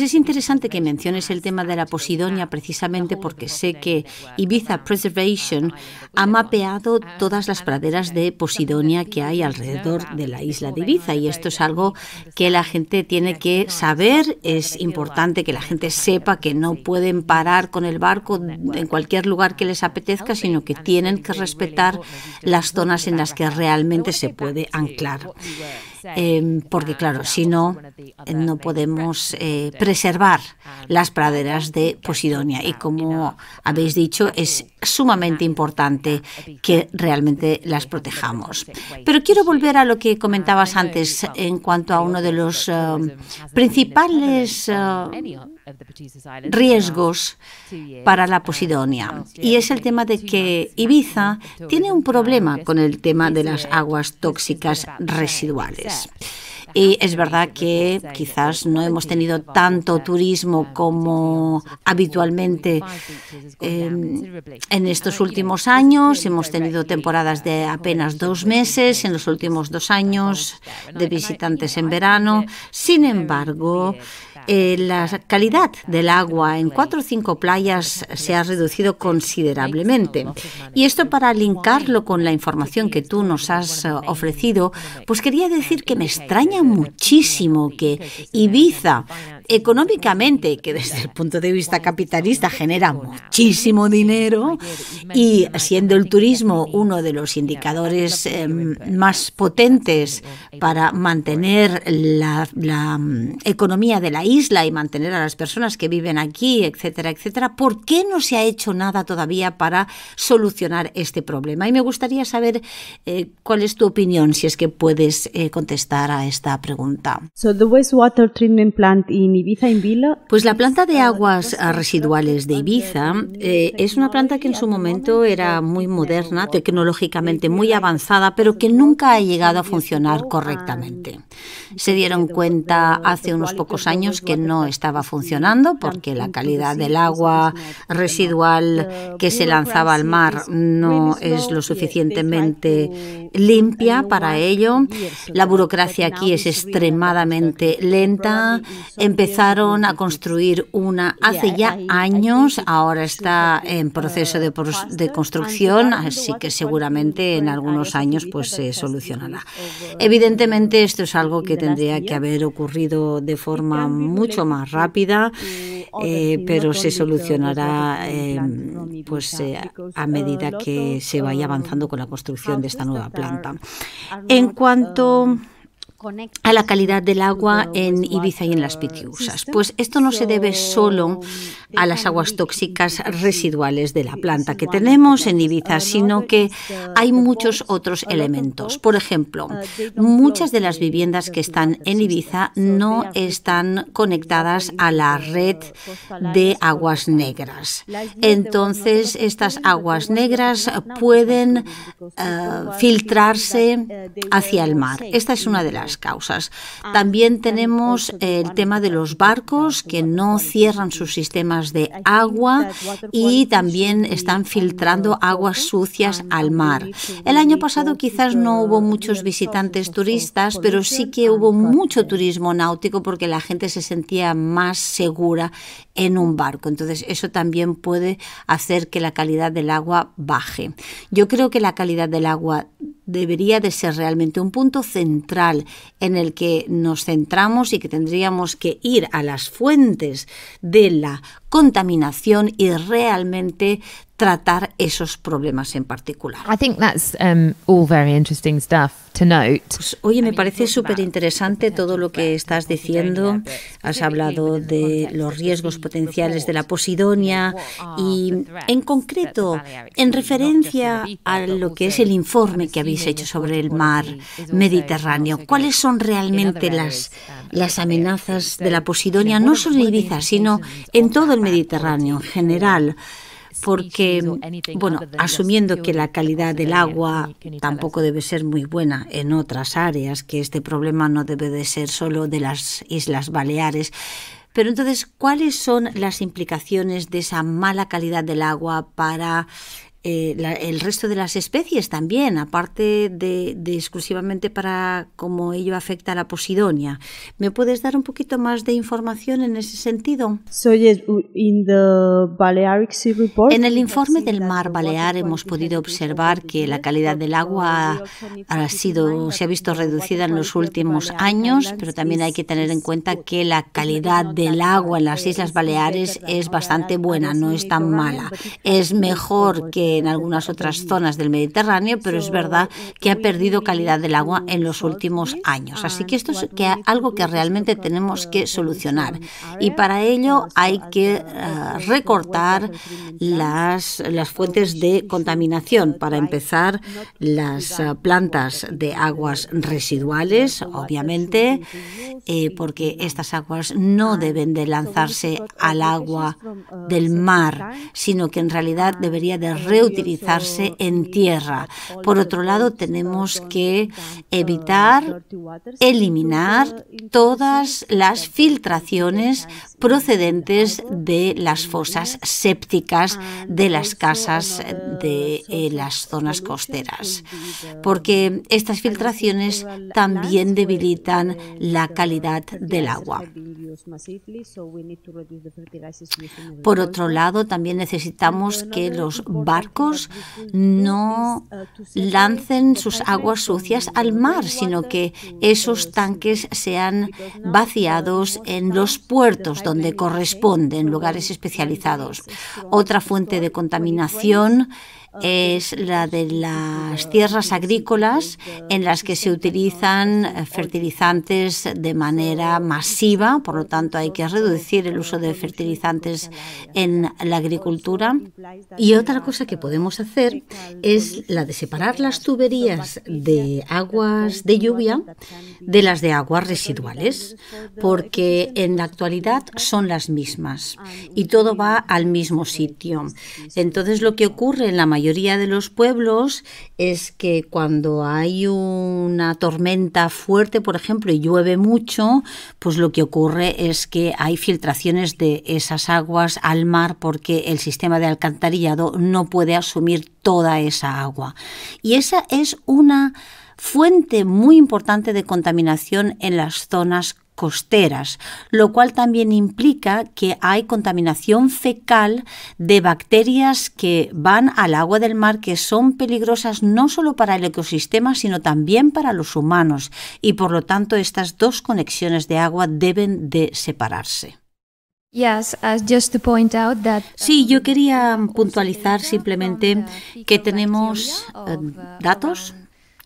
Speaker 3: es interesante que menciones el tema de la Posidonia precisamente porque sé que Ibiza Preservation ha mapeado todas las praderas de Posidonia que hay alrededor de la isla de Ibiza y esto es algo que la gente tiene que saber, es importante que la gente sepa que no pueden parar con el barco en cualquier lugar que les apetezca, sino que tienen que respetar las zonas en las que realmente se puede anclar. Em, porque ah, claro, si no, no podemos eh, preservar las praderas de Posidonia. Y como habéis dicho, es sumamente importante que realmente las protejamos. Pero quiero volver a lo que comentabas antes en cuanto a uno de los eh, principales... Eh,
Speaker 2: riesgos
Speaker 3: para la um, Posidonia. Y es el tema de que um, Ibiza tiene un um, problema con el tema de las aguas tóxicas residuales. Y es verdad que quizás no hemos tenido tanto turismo como habitualmente em, en estos últimos años. Hemos tenido temporadas de apenas dos meses en los últimos dos años de visitantes en verano. Sin embargo, eh, la calidad del agua en cuatro o cinco playas se ha reducido considerablemente. Y esto para linkarlo con la información que tú nos has ofrecido, pues quería decir que me extraña muchísimo que Ibiza, económicamente, que desde el punto de vista capitalista genera muchísimo dinero, y siendo el turismo uno de los indicadores em, más potentes para mantener la mm, economía de la isla, isla y mantener a las personas que viven aquí, etcétera, etcétera, ¿por qué no se ha hecho nada todavía para solucionar este problema? Y me gustaría saber eh, cuál es tu opinión, si es que puedes eh, contestar a esta pregunta. Pues la planta de uh, aguas residuales de Ibiza eh, es una planta que en su momento era muy moderna, tecnológicamente muy avanzada, pero que nunca ha llegado a funcionar correctamente. Se dieron cuenta hace unos pocos años que no estaba funcionando porque la calidad del agua residual que se lanzaba al mar no es lo suficientemente limpia para ello. La burocracia aquí es extremadamente lenta. Empezaron a construir una hace ya años, ahora está en proceso de, construcción, así que seguramente en algunos años pues se solucionará. Evidentemente esto es algo que tendría que haber ocurrido de forma muy mucho más rápida, eh, pero se solucionará em, pues, eh, a medida que se vaya avanzando con la construcción de esta nueva planta. En cuanto a la calidad del agua en Ibiza y en las Pitiusas. Pues esto no se debe solo a las aguas tóxicas residuales de la planta que tenemos en Ibiza, sino que hay muchos otros elementos. Por ejemplo, muchas de las viviendas que están en Ibiza no están conectadas a la red de aguas negras. Entonces, estas aguas negras pueden eh, filtrarse hacia el mar. Esta es una de las causas. Ah, también tenemos el tema de los barcos que no cierran sus sistemas de agua y también están filtrando aguas sucias al mar. El año pasado quizás no hubo muchos visitantes turistas, pero sí que hubo mucho turismo náutico porque la gente se sentía más segura en un barco. Entonces eso también puede hacer que la calidad del agua baje. Yo creo que la calidad del agua debería de ser realmente un punto central en el que nos centramos y que tendríamos que ir a las fuentes de la contaminación y realmente tratar esos problemas en particular.
Speaker 2: I think that's um, all very interesting stuff pues,
Speaker 3: oye, me parece súper interesante todo lo que estás diciendo. Has hablado de los riesgos potenciales de la posidonia y, en concreto, en referencia a lo que es el informe que habéis hecho sobre el mar Mediterráneo, ¿cuáles son realmente um, las, las amenazas de la posidonia, no solo en Ibiza, sino en todo el Mediterráneo en general? porque, bueno, asumiendo que la calidad del agua tampoco debe ser muy buena en otras áreas, que este problema no debe de ser solo de las Islas Baleares, pero entonces, ¿cuáles son las implicaciones de esa mala calidad del agua para eh, el resto de las especies también, aparte de, exclusivamente para cómo ello afecta a la posidonia. ¿Me puedes dar un poquito más de información en ese sentido? Soy in en el informe del Mar Balear hemos podido observar que la calidad del agua ha sido, se ha visto reducida en los últimos años, pero también hay que tener en cuenta que la calidad del agua en las Islas Baleares es bastante buena, no es tan mala. Es mejor que en algunas otras zonas del Mediterráneo, pero es verdad que ha perdido calidad del agua en los últimos años. Así que esto es algo que realmente tenemos que solucionar. Y para ello hay que eh, recortar las, fuentes de contaminación. Para empezar, las eh, plantas de aguas residuales, obviamente, eh, porque estas aguas no deben de lanzarse al agua del mar, sino que en realidad debería de utilizarse en tierra. Por otro lado, tenemos que evitar, eliminar todas las filtraciones procedentes de las fosas sépticas de las casas de eh, las zonas costeras, porque estas filtraciones también debilitan la calidad del agua. Por otro lado, también necesitamos que los barcos no lancen sus aguas sucias al mar, sino que esos tanques sean vaciados en los puertos donde corresponden, lugares especializados. Otra fuente de contaminación es la de las tierras agrícolas en las que se utilizan eh, fertilizantes de manera masiva, por lo tanto hay que reducir el uso de fertilizantes en la agricultura. Y otra cosa que podemos hacer es la de separar las tuberías de aguas de lluvia de las de aguas residuales, porque en la actualidad son las mismas y todo va al mismo sitio. Entonces lo que ocurre en la mayoría de los pueblos es que cuando hay una tormenta fuerte, por ejemplo, y llueve mucho, pues lo que ocurre es que hay filtraciones de esas aguas al mar porque el sistema de alcantarillado no puede asumir toda esa agua. Y esa es una fuente muy importante de contaminación en las zonas costeras, lo cual también implica que hay contaminación fecal de bacterias que van al agua del mar que son peligrosas no solo para el ecosistema, sino también para los humanos y por lo tanto estas dos conexiones de agua deben de separarse. Sí, yo um, quería puntualizar simplemente que tenemos eh, uh, datos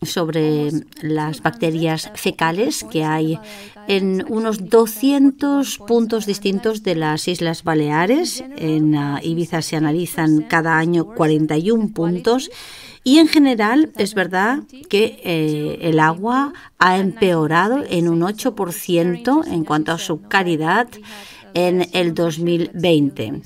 Speaker 3: sobre las bacterias fecales que hay en unos 200 puntos distintos de las Islas Baleares. En ah, Ibiza se analizan cada año 41 puntos. Y en general es verdad que eh, el agua ha empeorado en un 8% en cuanto a su calidad en el 2020,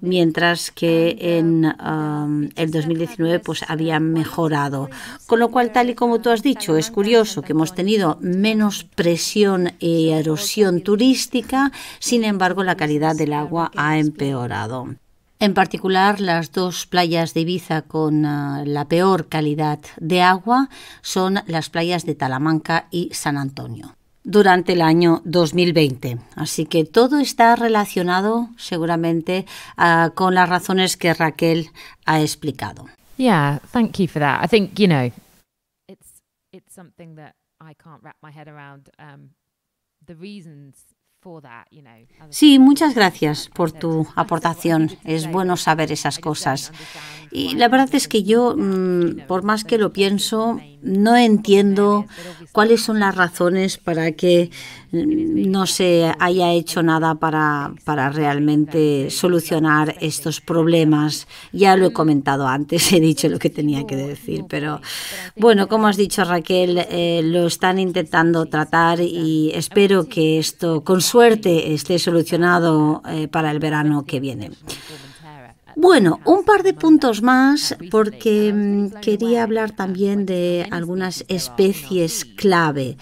Speaker 3: mientras que en um, el 2019 pues había mejorado. Con lo cual, tal y como tú has dicho, es curioso que hemos tenido menos presión y erosión turística, sin embargo la calidad del agua ha empeorado. En particular, las dos playas de Ibiza con uh, la peor calidad de agua son las playas de Talamanca y San Antonio durante el año 2020. Así que todo está relacionado seguramente ah, con las
Speaker 2: razones que Raquel ha explicado.
Speaker 3: Sí, muchas gracias por tu aportación. Es bueno saber esas cosas. Y la verdad es que yo, mm, por más que lo pienso, no entiendo cuáles son las razones para que mm, no se haya hecho nada para, realmente solucionar estos problemas. Ya lo he comentado antes, [LAUGHS] he dicho lo que tenía que decir, pero bueno, como has dicho Raquel, eh, lo están intentando tratar y espero que esto con suerte esté solucionado eh, para el verano que viene. Bueno, un par de puntos más porque mm, quería hablar también de algunas especies clave.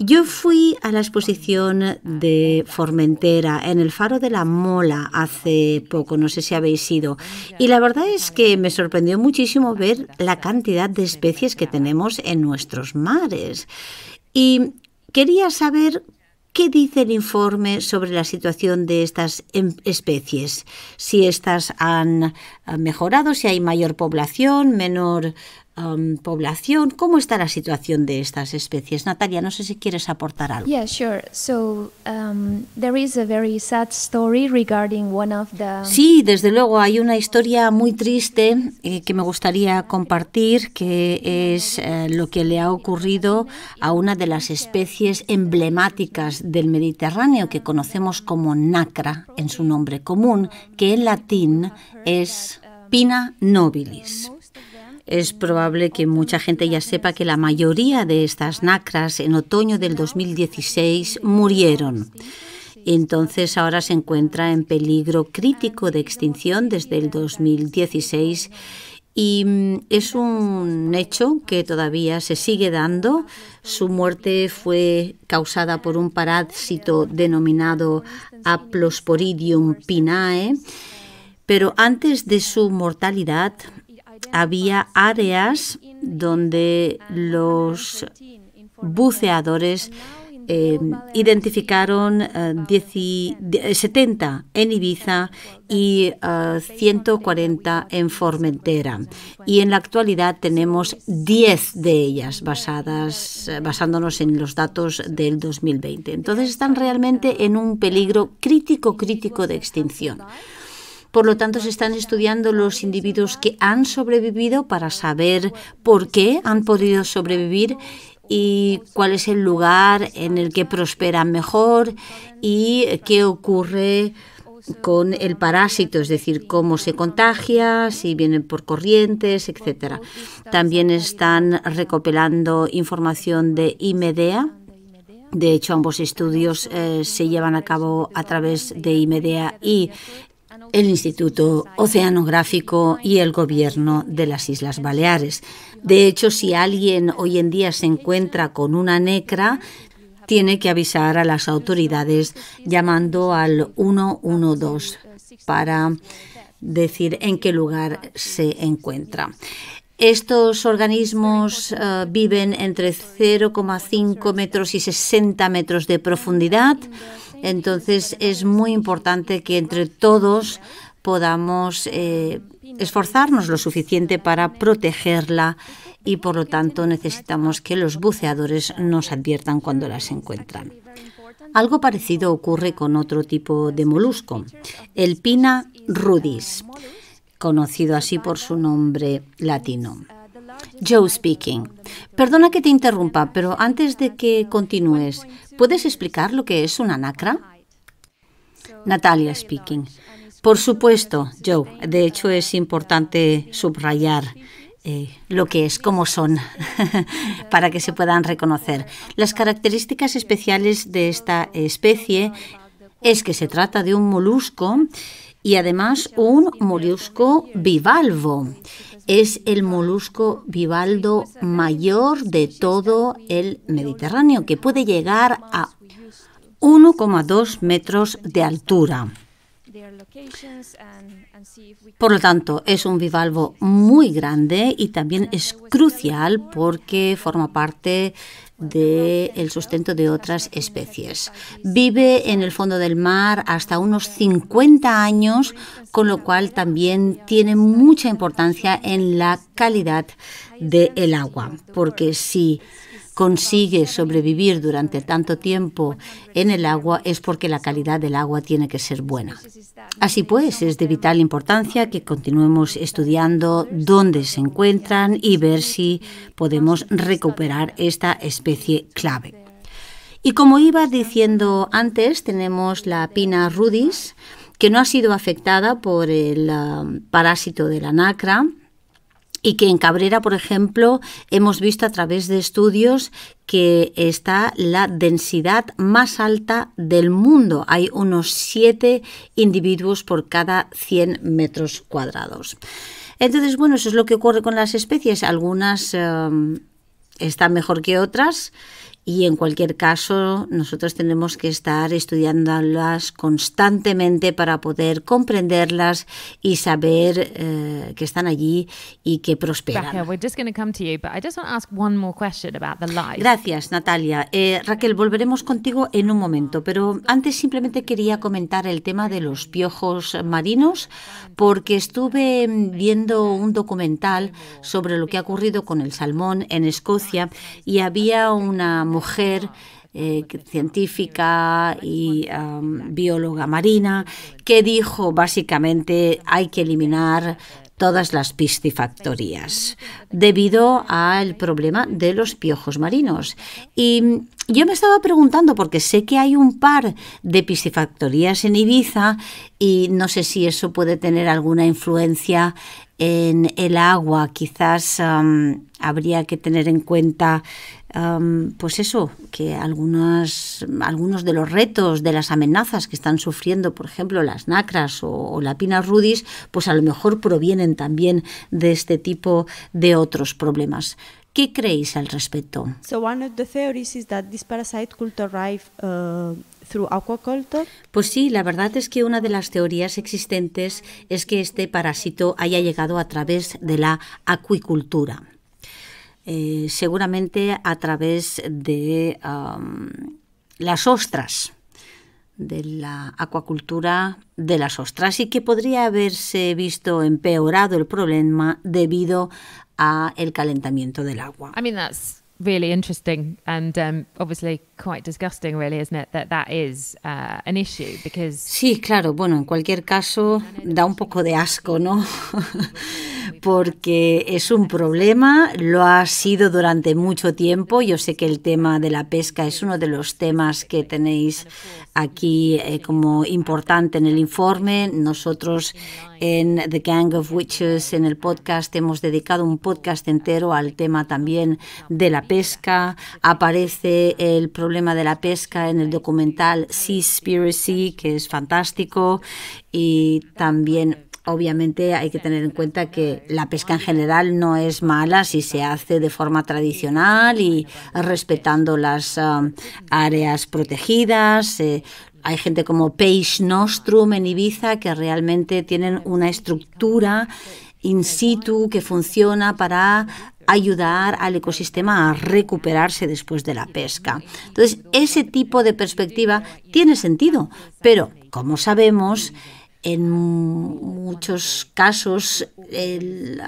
Speaker 3: Yo fui a la exposición de Formentera en el Faro de la Mola hace poco, no sé si habéis ido, y la verdad es que me sorprendió muchísimo ver la cantidad de especies que tenemos en nuestros mares. Y quería saber ¿Qué dice el informe sobre la situación de estas em, especies? Si estas han mejorado, si hay mayor población, menor población. ¿Cómo está la situación de estas especies? Natalia, no sé si quieres aportar algo. Sí, desde luego hay una historia muy triste eh, que me gustaría compartir, que es eh, lo que le ha ocurrido a una de las especies emblemáticas del Mediterráneo que conocemos como nacra en su nombre común, que en latín es Pina nobilis. Es probable que mucha gente ya sepa que la mayoría de estas nacras en otoño del 2016 murieron. Entonces ahora se encuentra en peligro crítico de extinción desde el 2016 y mm, es un hecho que todavía se sigue dando. Su muerte fue causada por un parásito denominado Aplosporidium pinae, pero antes de su mortalidad había áreas donde los buceadores eh, identificaron 70 eh, eh, en Ibiza y 140 en Formentera. Y en la actualidad tenemos 10 de ellas basadas, basándonos en los datos del 2020. Entonces están realmente en un peligro crítico, crítico de extinción. Por lo tanto, se están estudiando los individuos que han sobrevivido para saber por qué han podido sobrevivir y cuál es el lugar en el que prosperan mejor y qué ocurre con el parásito, es decir, cómo se contagia, si vienen por corrientes, etcétera. También están recopilando información de IMEDEA. De hecho, ambos estudios eh, se llevan a cabo a través de IMEDEA y el Instituto Oceanográfico y el Gobierno de las Islas Baleares. De hecho, si alguien hoy en día se encuentra con una necra, tiene que avisar a las autoridades llamando al 112 para decir en qué lugar se encuentra. Estos organismos eh, viven entre 0,5 metros y 60 metros de profundidad entonces es muy importante que entre todos podamos eh, esforzarnos lo suficiente para protegerla y por lo tanto necesitamos que los buceadores nos adviertan cuando las encuentran. Algo parecido ocurre con otro tipo de molusco, el Pina rudis, conocido así por su nombre latino. Joe speaking. Perdona que te interrumpa, pero antes de que continúes, ¿puedes explicar lo que es una nacra? Natalia speaking. Por supuesto, Joe. De hecho, es importante subrayar eh, lo que es, cómo son, [LAUGHS] para que se puedan reconocer. Las características especiales de esta especie es que se trata de un molusco y además un molusco bivalvo es el molusco bivaldo mayor de todo el Mediterráneo, que puede llegar a 1,2 metros de altura. Por lo tanto, es un bivalvo muy grande y también es crucial porque forma parte del el sustento de otras especies. Vive en el fondo del mar hasta unos 50 años, con lo cual también tiene mucha importancia en la calidad del agua, porque si consigue sobrevivir durante tanto tiempo en el agua es porque la calidad del agua tiene que ser buena. Así pues, es de vital importancia que continuemos estudiando dónde se encuentran y ver si podemos recuperar esta especie clave. Y como iba diciendo antes, tenemos la pina rudis, que no ha sido afectada por el ah, parásito de la nacra, y que en Cabrera, por ejemplo, hemos visto a través de estudios que está la densidad más alta del mundo. Hay unos 7 individuos por cada 100 metros cuadrados. Entonces, bueno, eso es lo que ocurre con las especies. Algunas eh, están mejor que otras y en cualquier caso nosotros tenemos que estar estudiándolas constantemente para poder comprenderlas y saber eh, que están allí y que prosperan. Gracias, Natalia. Eh, Raquel, volveremos contigo en un momento, pero antes simplemente quería comentar el tema de los piojos marinos porque estuve viendo un documental sobre lo que ha ocurrido con el salmón en Escocia y había una mujer eh, científica y bióloga marina, que dijo básicamente hay que eliminar todas las piscifactorías debido al problema de los piojos marinos. Y yo me estaba preguntando, porque sé que hay un par de piscifactorías en Ibiza y no sé si eso puede tener alguna influencia en el agua. Quizás habría que tener en cuenta pues eso, que algunos de los retos, de las amenazas que están sufriendo, por ejemplo, las nacras o, la pina rudis, pues a lo mejor provienen también de este tipo de otros problemas. ¿Qué creéis al respecto? Pues sí, la verdad es que una de las teorías existentes es que este parásito haya llegado a través de la acuicultura. Eh, seguramente a través de um, las ostras, de la acuacultura de las ostras y que podría haberse visto empeorado el problema debido a el calentamiento del agua
Speaker 2: interesting Sí, claro. Bueno, en cualquier caso, da un poco de asco, ¿no?
Speaker 3: [LAUGHS] Porque es un problema, lo ha sido durante mucho tiempo. Yo sé que el tema de la pesca es uno de los temas que tenéis aquí eh, como importante en el informe. Nosotros en The Gang of Witches, en el podcast, hemos dedicado un podcast entero al tema también de la pesca. Aparece el problema de la pesca en el documental Sea Spiracy, que es fantástico, y también Obviamente hay que tener en cuenta que la pesca en general no es mala si se hace de forma tradicional y respetando las um, áreas protegidas. Eh, hay gente como Page Nostrum en Ibiza que realmente tienen una estructura in situ que funciona para ayudar al ecosistema a recuperarse después de la pesca. Entonces, ese tipo de perspectiva tiene sentido, pero como sabemos, en muchos casos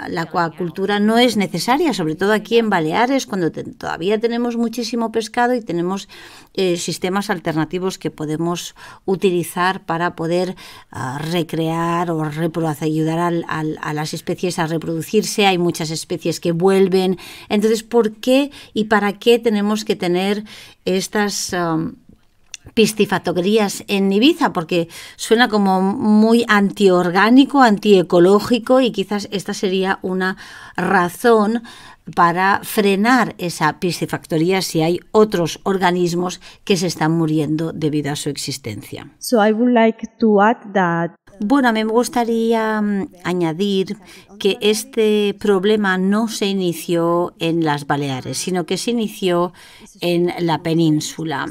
Speaker 3: la acuacultura no es necesaria, sobre todo aquí en Baleares, cuando todavía tenemos muchísimo pescado y tenemos eh, sistemas alternativos que podemos utilizar para poder ah, recrear o ayudar a las especies a reproducirse. Hay muchas especies que vuelven. Entonces, ¿por qué y para qué tenemos que tener estas piscifactorías en Ibiza, porque suena como muy antiorgánico, antiecológico y quizás esta sería una razón para frenar esa piscifactoría si hay otros organismos que se están muriendo debido a su existencia. So I would like to add that bueno, me gustaría mm, añadir que este problema no se inició en las Baleares, sino que se inició en la península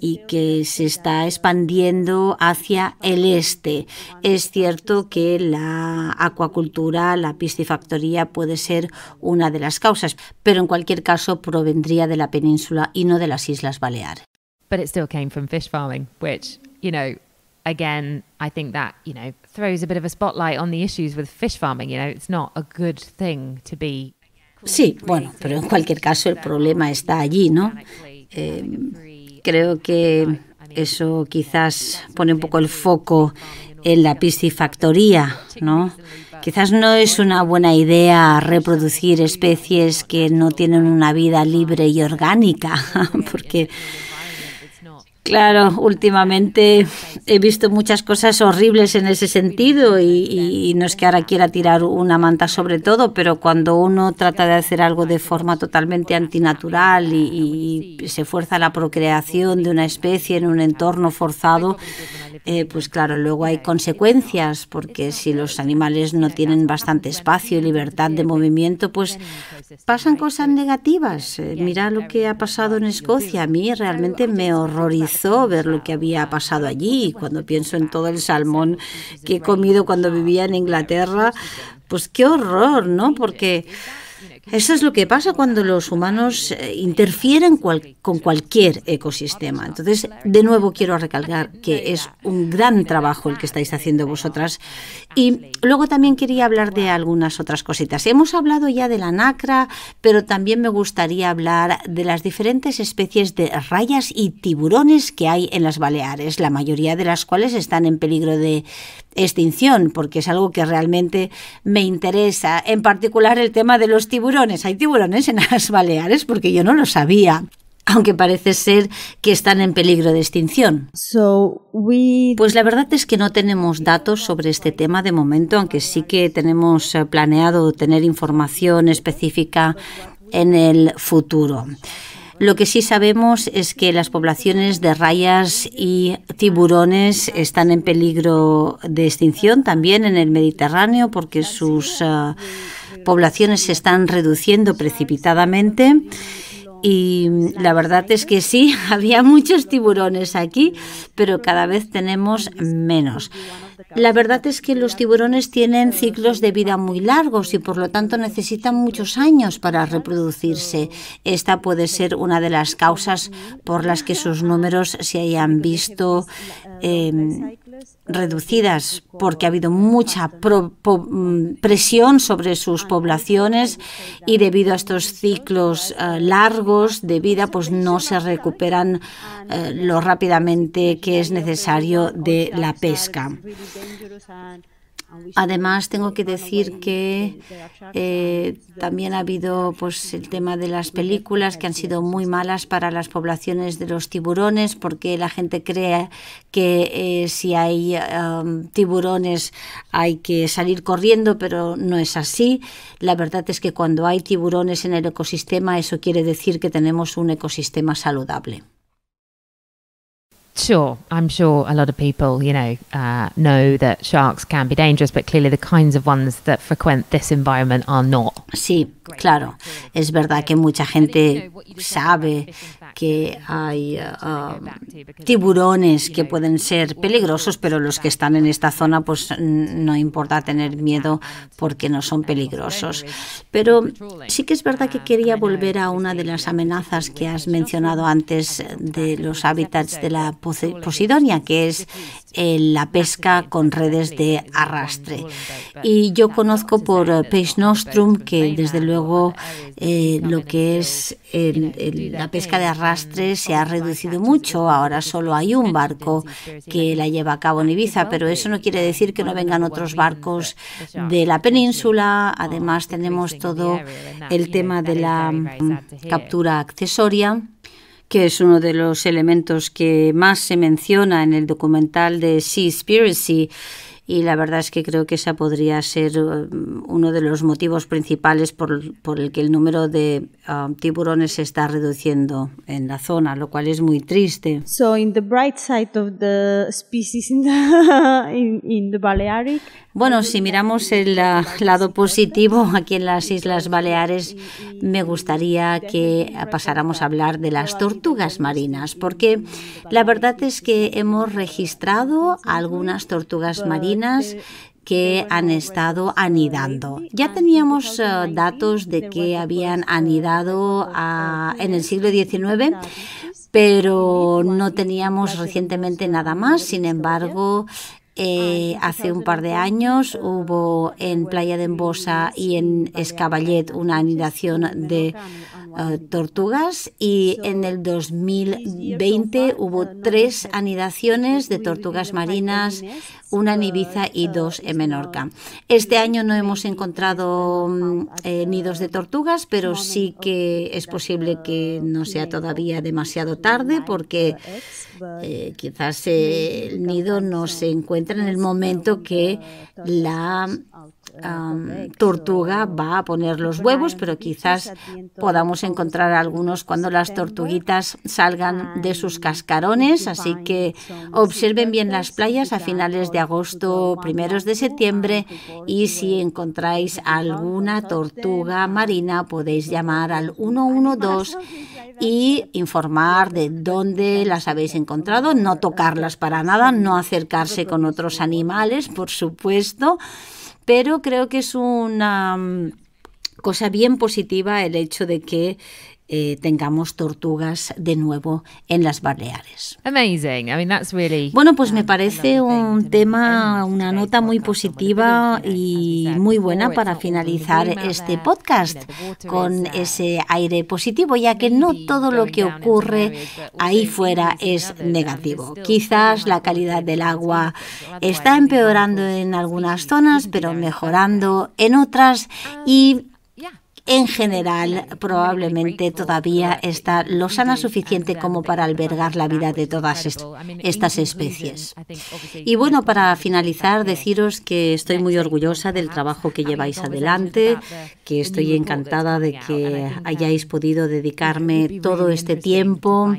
Speaker 3: y que se está expandiendo hacia el este. Es cierto que la acuacultura, la piscifactoría puede ser una de las causas, pero en cualquier caso provendría de la
Speaker 2: península y no de las Islas Baleares. But it came from fish farming, which, you know, Sí, bueno,
Speaker 3: pero en cualquier caso el problema está allí, ¿no? Eh, creo que eso quizás pone un poco el foco en la piscifactoría, ¿no? Quizás no es una buena idea reproducir especies que no tienen una vida libre y orgánica, [LAUGHS] porque Claro, últimamente he visto muchas cosas horribles en ese sentido y, no es que ahora quiera tirar una manta sobre todo, pero cuando uno trata de hacer algo de forma totalmente antinatural y, se fuerza la procreación de una especie en un entorno forzado, eh, pues claro, luego hay consecuencias, porque si los animales no tienen bastante espacio y libertad de movimiento, pues pasan cosas negativas. Eh, mira lo que ha pasado en Escocia, a mí realmente me horroriza ver lo que había pasado allí. Cuando pienso en todo el salmón que he comido cuando vivía en Inglaterra, pues qué horror, ¿no? Porque... Eso es lo que pasa cuando los humanos eh, interfieren con cualquier ecosistema. Entonces, de nuevo quiero recalcar que es un gran trabajo el que estáis haciendo vosotras y luego también quería hablar de algunas otras cositas. Hemos hablado ya de la nacra, pero también me gustaría hablar de las diferentes especies de rayas y tiburones que hay en las Baleares, la mayoría de las cuales están en peligro de extinción, porque es algo que realmente me interesa, en particular el tema de los tiburones. ¿Hay tiburones en las Baleares? Porque yo no lo sabía aunque parece ser que están en peligro de extinción. Pues la verdad es que no tenemos datos sobre este tema de momento, aunque sí que tenemos eh, planeado tener información específica en el futuro. Lo que sí sabemos es que las poblaciones de rayas y tiburones están en peligro de extinción también en el Mediterráneo porque sus eh, poblaciones se están reduciendo precipitadamente y la verdad es que sí, [LAUGHS] había muchos tiburones aquí, pero cada vez tenemos menos. La verdad es que los tiburones tienen ciclos de vida muy largos y por lo tanto necesitan muchos años para reproducirse. Esta puede ser una de las causas por las que sus números se hayan visto em, reducidas porque ha habido mucha mm, presión sobre sus poblaciones y debido a estos ciclos eh, largos de vida pues no se recuperan eh, lo rápidamente que es necesario de la pesca. Además, tengo que decir que eh, también ha habido pues, el tema de las películas que han sido muy malas para las poblaciones de los tiburones, porque la gente cree que eh, si hay um, tiburones hay que salir corriendo, pero no es así. La verdad es que cuando hay tiburones en el ecosistema, eso quiere decir que tenemos un ecosistema saludable.
Speaker 2: Sure, I'm sure a lot of people, you know, uh, know that sharks can be dangerous, but clearly the kinds of ones that frequent this environment are not. Sí,
Speaker 3: claro, es verdad que mucha
Speaker 2: gente
Speaker 3: sabe que hay ah, tiburones que pueden ser peligrosos, pero los que están en esta zona, pues no importa tener miedo porque no son peligrosos. Pero sí que es verdad que quería volver a una de las amenazas que has mencionado antes de los hábitats de la Posidonia, que es eh, la pesca con redes de arrastre. Y yo conozco por eh, Peix Nostrum que desde luego eh, lo que es la pesca de arrastre arrastre se ha reducido mucho. Ahora solo hay un barco que la lleva a cabo en Ibiza, pero eso no quiere decir que no vengan otros barcos de la península. Además, tenemos todo el tema de la mm, captura accesoria que es uno de los elementos que más se menciona en el documental de Sea Spiracy y la verdad es que creo que esa podría ser eh, uno de los motivos principales por, por el que el número de eh, tiburones se está reduciendo en la zona, lo cual es muy triste. So in the bright side of the species in [LAUGHS] in, the Balearic, bueno, si miramos el eh, lado positivo aquí en las Islas Baleares, me gustaría que pasáramos a hablar de las tortugas marinas, porque la verdad es que hemos registrado algunas tortugas marinas que han estado pues, anidando. Ya teníamos eh, datos de que habían anidado en el siglo XIX, pues, pero no teníamos recientemente pues, nada más. Sin embargo, eh, hace un par de años hubo en Playa de Embosa y en Escaballet una anidación de eh, tortugas y en el 2020 hubo tres anidaciones de tortugas marinas, una en Ibiza y dos en Menorca. Este año no hemos encontrado mm, eh, nidos de tortugas, pero sí que es posible que no sea todavía demasiado tarde porque eh, quizás el nido no se encuentra en el momento que la tortuga va a poner los huevos, pero quizás podamos encontrar algunos cuando las tortuguitas salgan de sus cascarones. Así que observen bien las playas a finales de agosto, primeros de septiembre y si encontráis alguna tortuga marina podéis llamar al 112 y informar de dónde las habéis encontrado, no tocarlas para nada, no acercarse con otros animales, por supuesto pero creo que es una mm, cosa bien positiva el hecho de que eh, tengamos tortugas de nuevo en las Baleares.
Speaker 2: Amazing. I mean, that's really bueno,
Speaker 3: pues me parece un tema, una nota muy positiva y muy buena para finalizar este podcast uh, con ese aire positivo, ya que no todo lo que ocurre ahí fuera es negativo. Quizás la calidad del agua está empeorando en algunas zonas, pero mejorando en otras y en general probablemente todavía está lo sana suficiente como para albergar la vida de todas estas especies. Y bueno, para finalizar, deciros que estoy muy orgullosa del trabajo que lleváis adelante, que estoy encantada de que hayáis podido dedicarme todo este tiempo.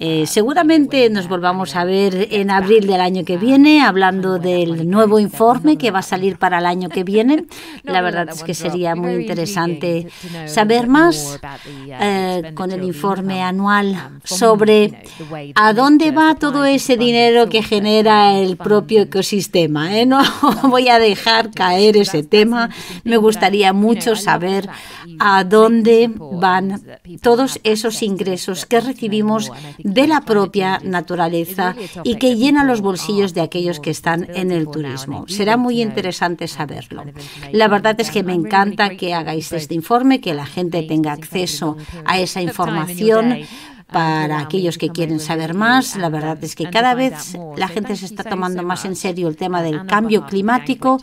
Speaker 3: Eh, seguramente nos volvamos a ver en abril del año que viene, hablando del nuevo informe que va a salir para el año que viene. La verdad es que sería muy interesante saber más uh, eh, con el informe anual sobre a dónde va todo ese dinero que genera el propio ecosistema. ¿eh? No [LAUGHS] voy a dejar caer ese tema. Me gustaría mucho saber a dónde van todos esos ingresos que recibimos de la propia naturaleza y que llenan los bolsillos de aquellos que están en el turismo. Será muy interesante saberlo. La verdad es que me encanta que hagáis este informe que la gente tenga acceso a esa información para aquellos que quieren saber más, la verdad es que cada vez la gente se está tomando más en serio el tema del cambio climático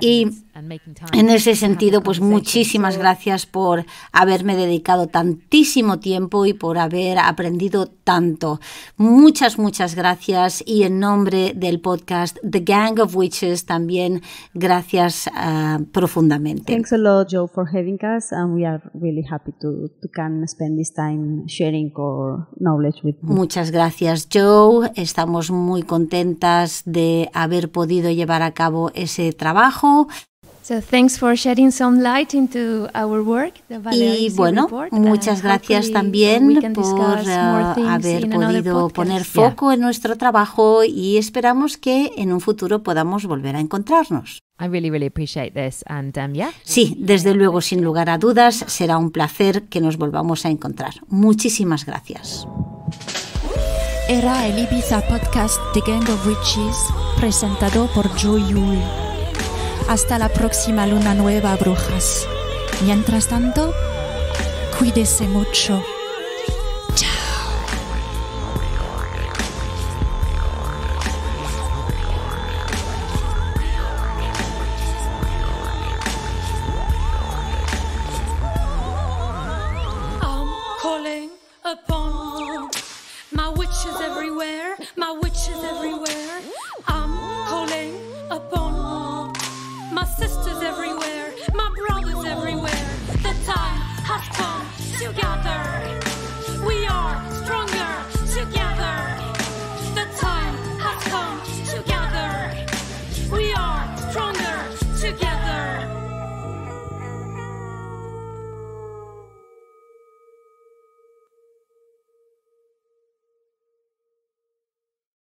Speaker 3: y en ese sentido, pues muchísimas gracias por haberme dedicado tantísimo tiempo y por haber aprendido tanto. Muchas, muchas gracias y en nombre del podcast The Gang of Witches también gracias profundamente.
Speaker 4: Thanks a lot, Joe, for having us and we are really happy to, to can spend this
Speaker 3: time sharing Muchas gracias, Joe. Estamos muy contentas de haber podido llevar a cabo ese trabajo. Y bueno, muchas gracias también por eh, haber podido poner foco en nuestro trabajo y esperamos que en un futuro podamos volver a encontrarnos. Um, sí, desde luego, sin lugar a dudas, será un placer que nos volvamos a encontrar. Muchísimas gracias.
Speaker 1: Era el Ibiza Podcast de Gang of presentado por Joe hasta la próxima luna nueva, brujas. Mientras tanto, cuídese mucho. My everywhere, I'm calling upon. sisters everywhere, my brothers everywhere.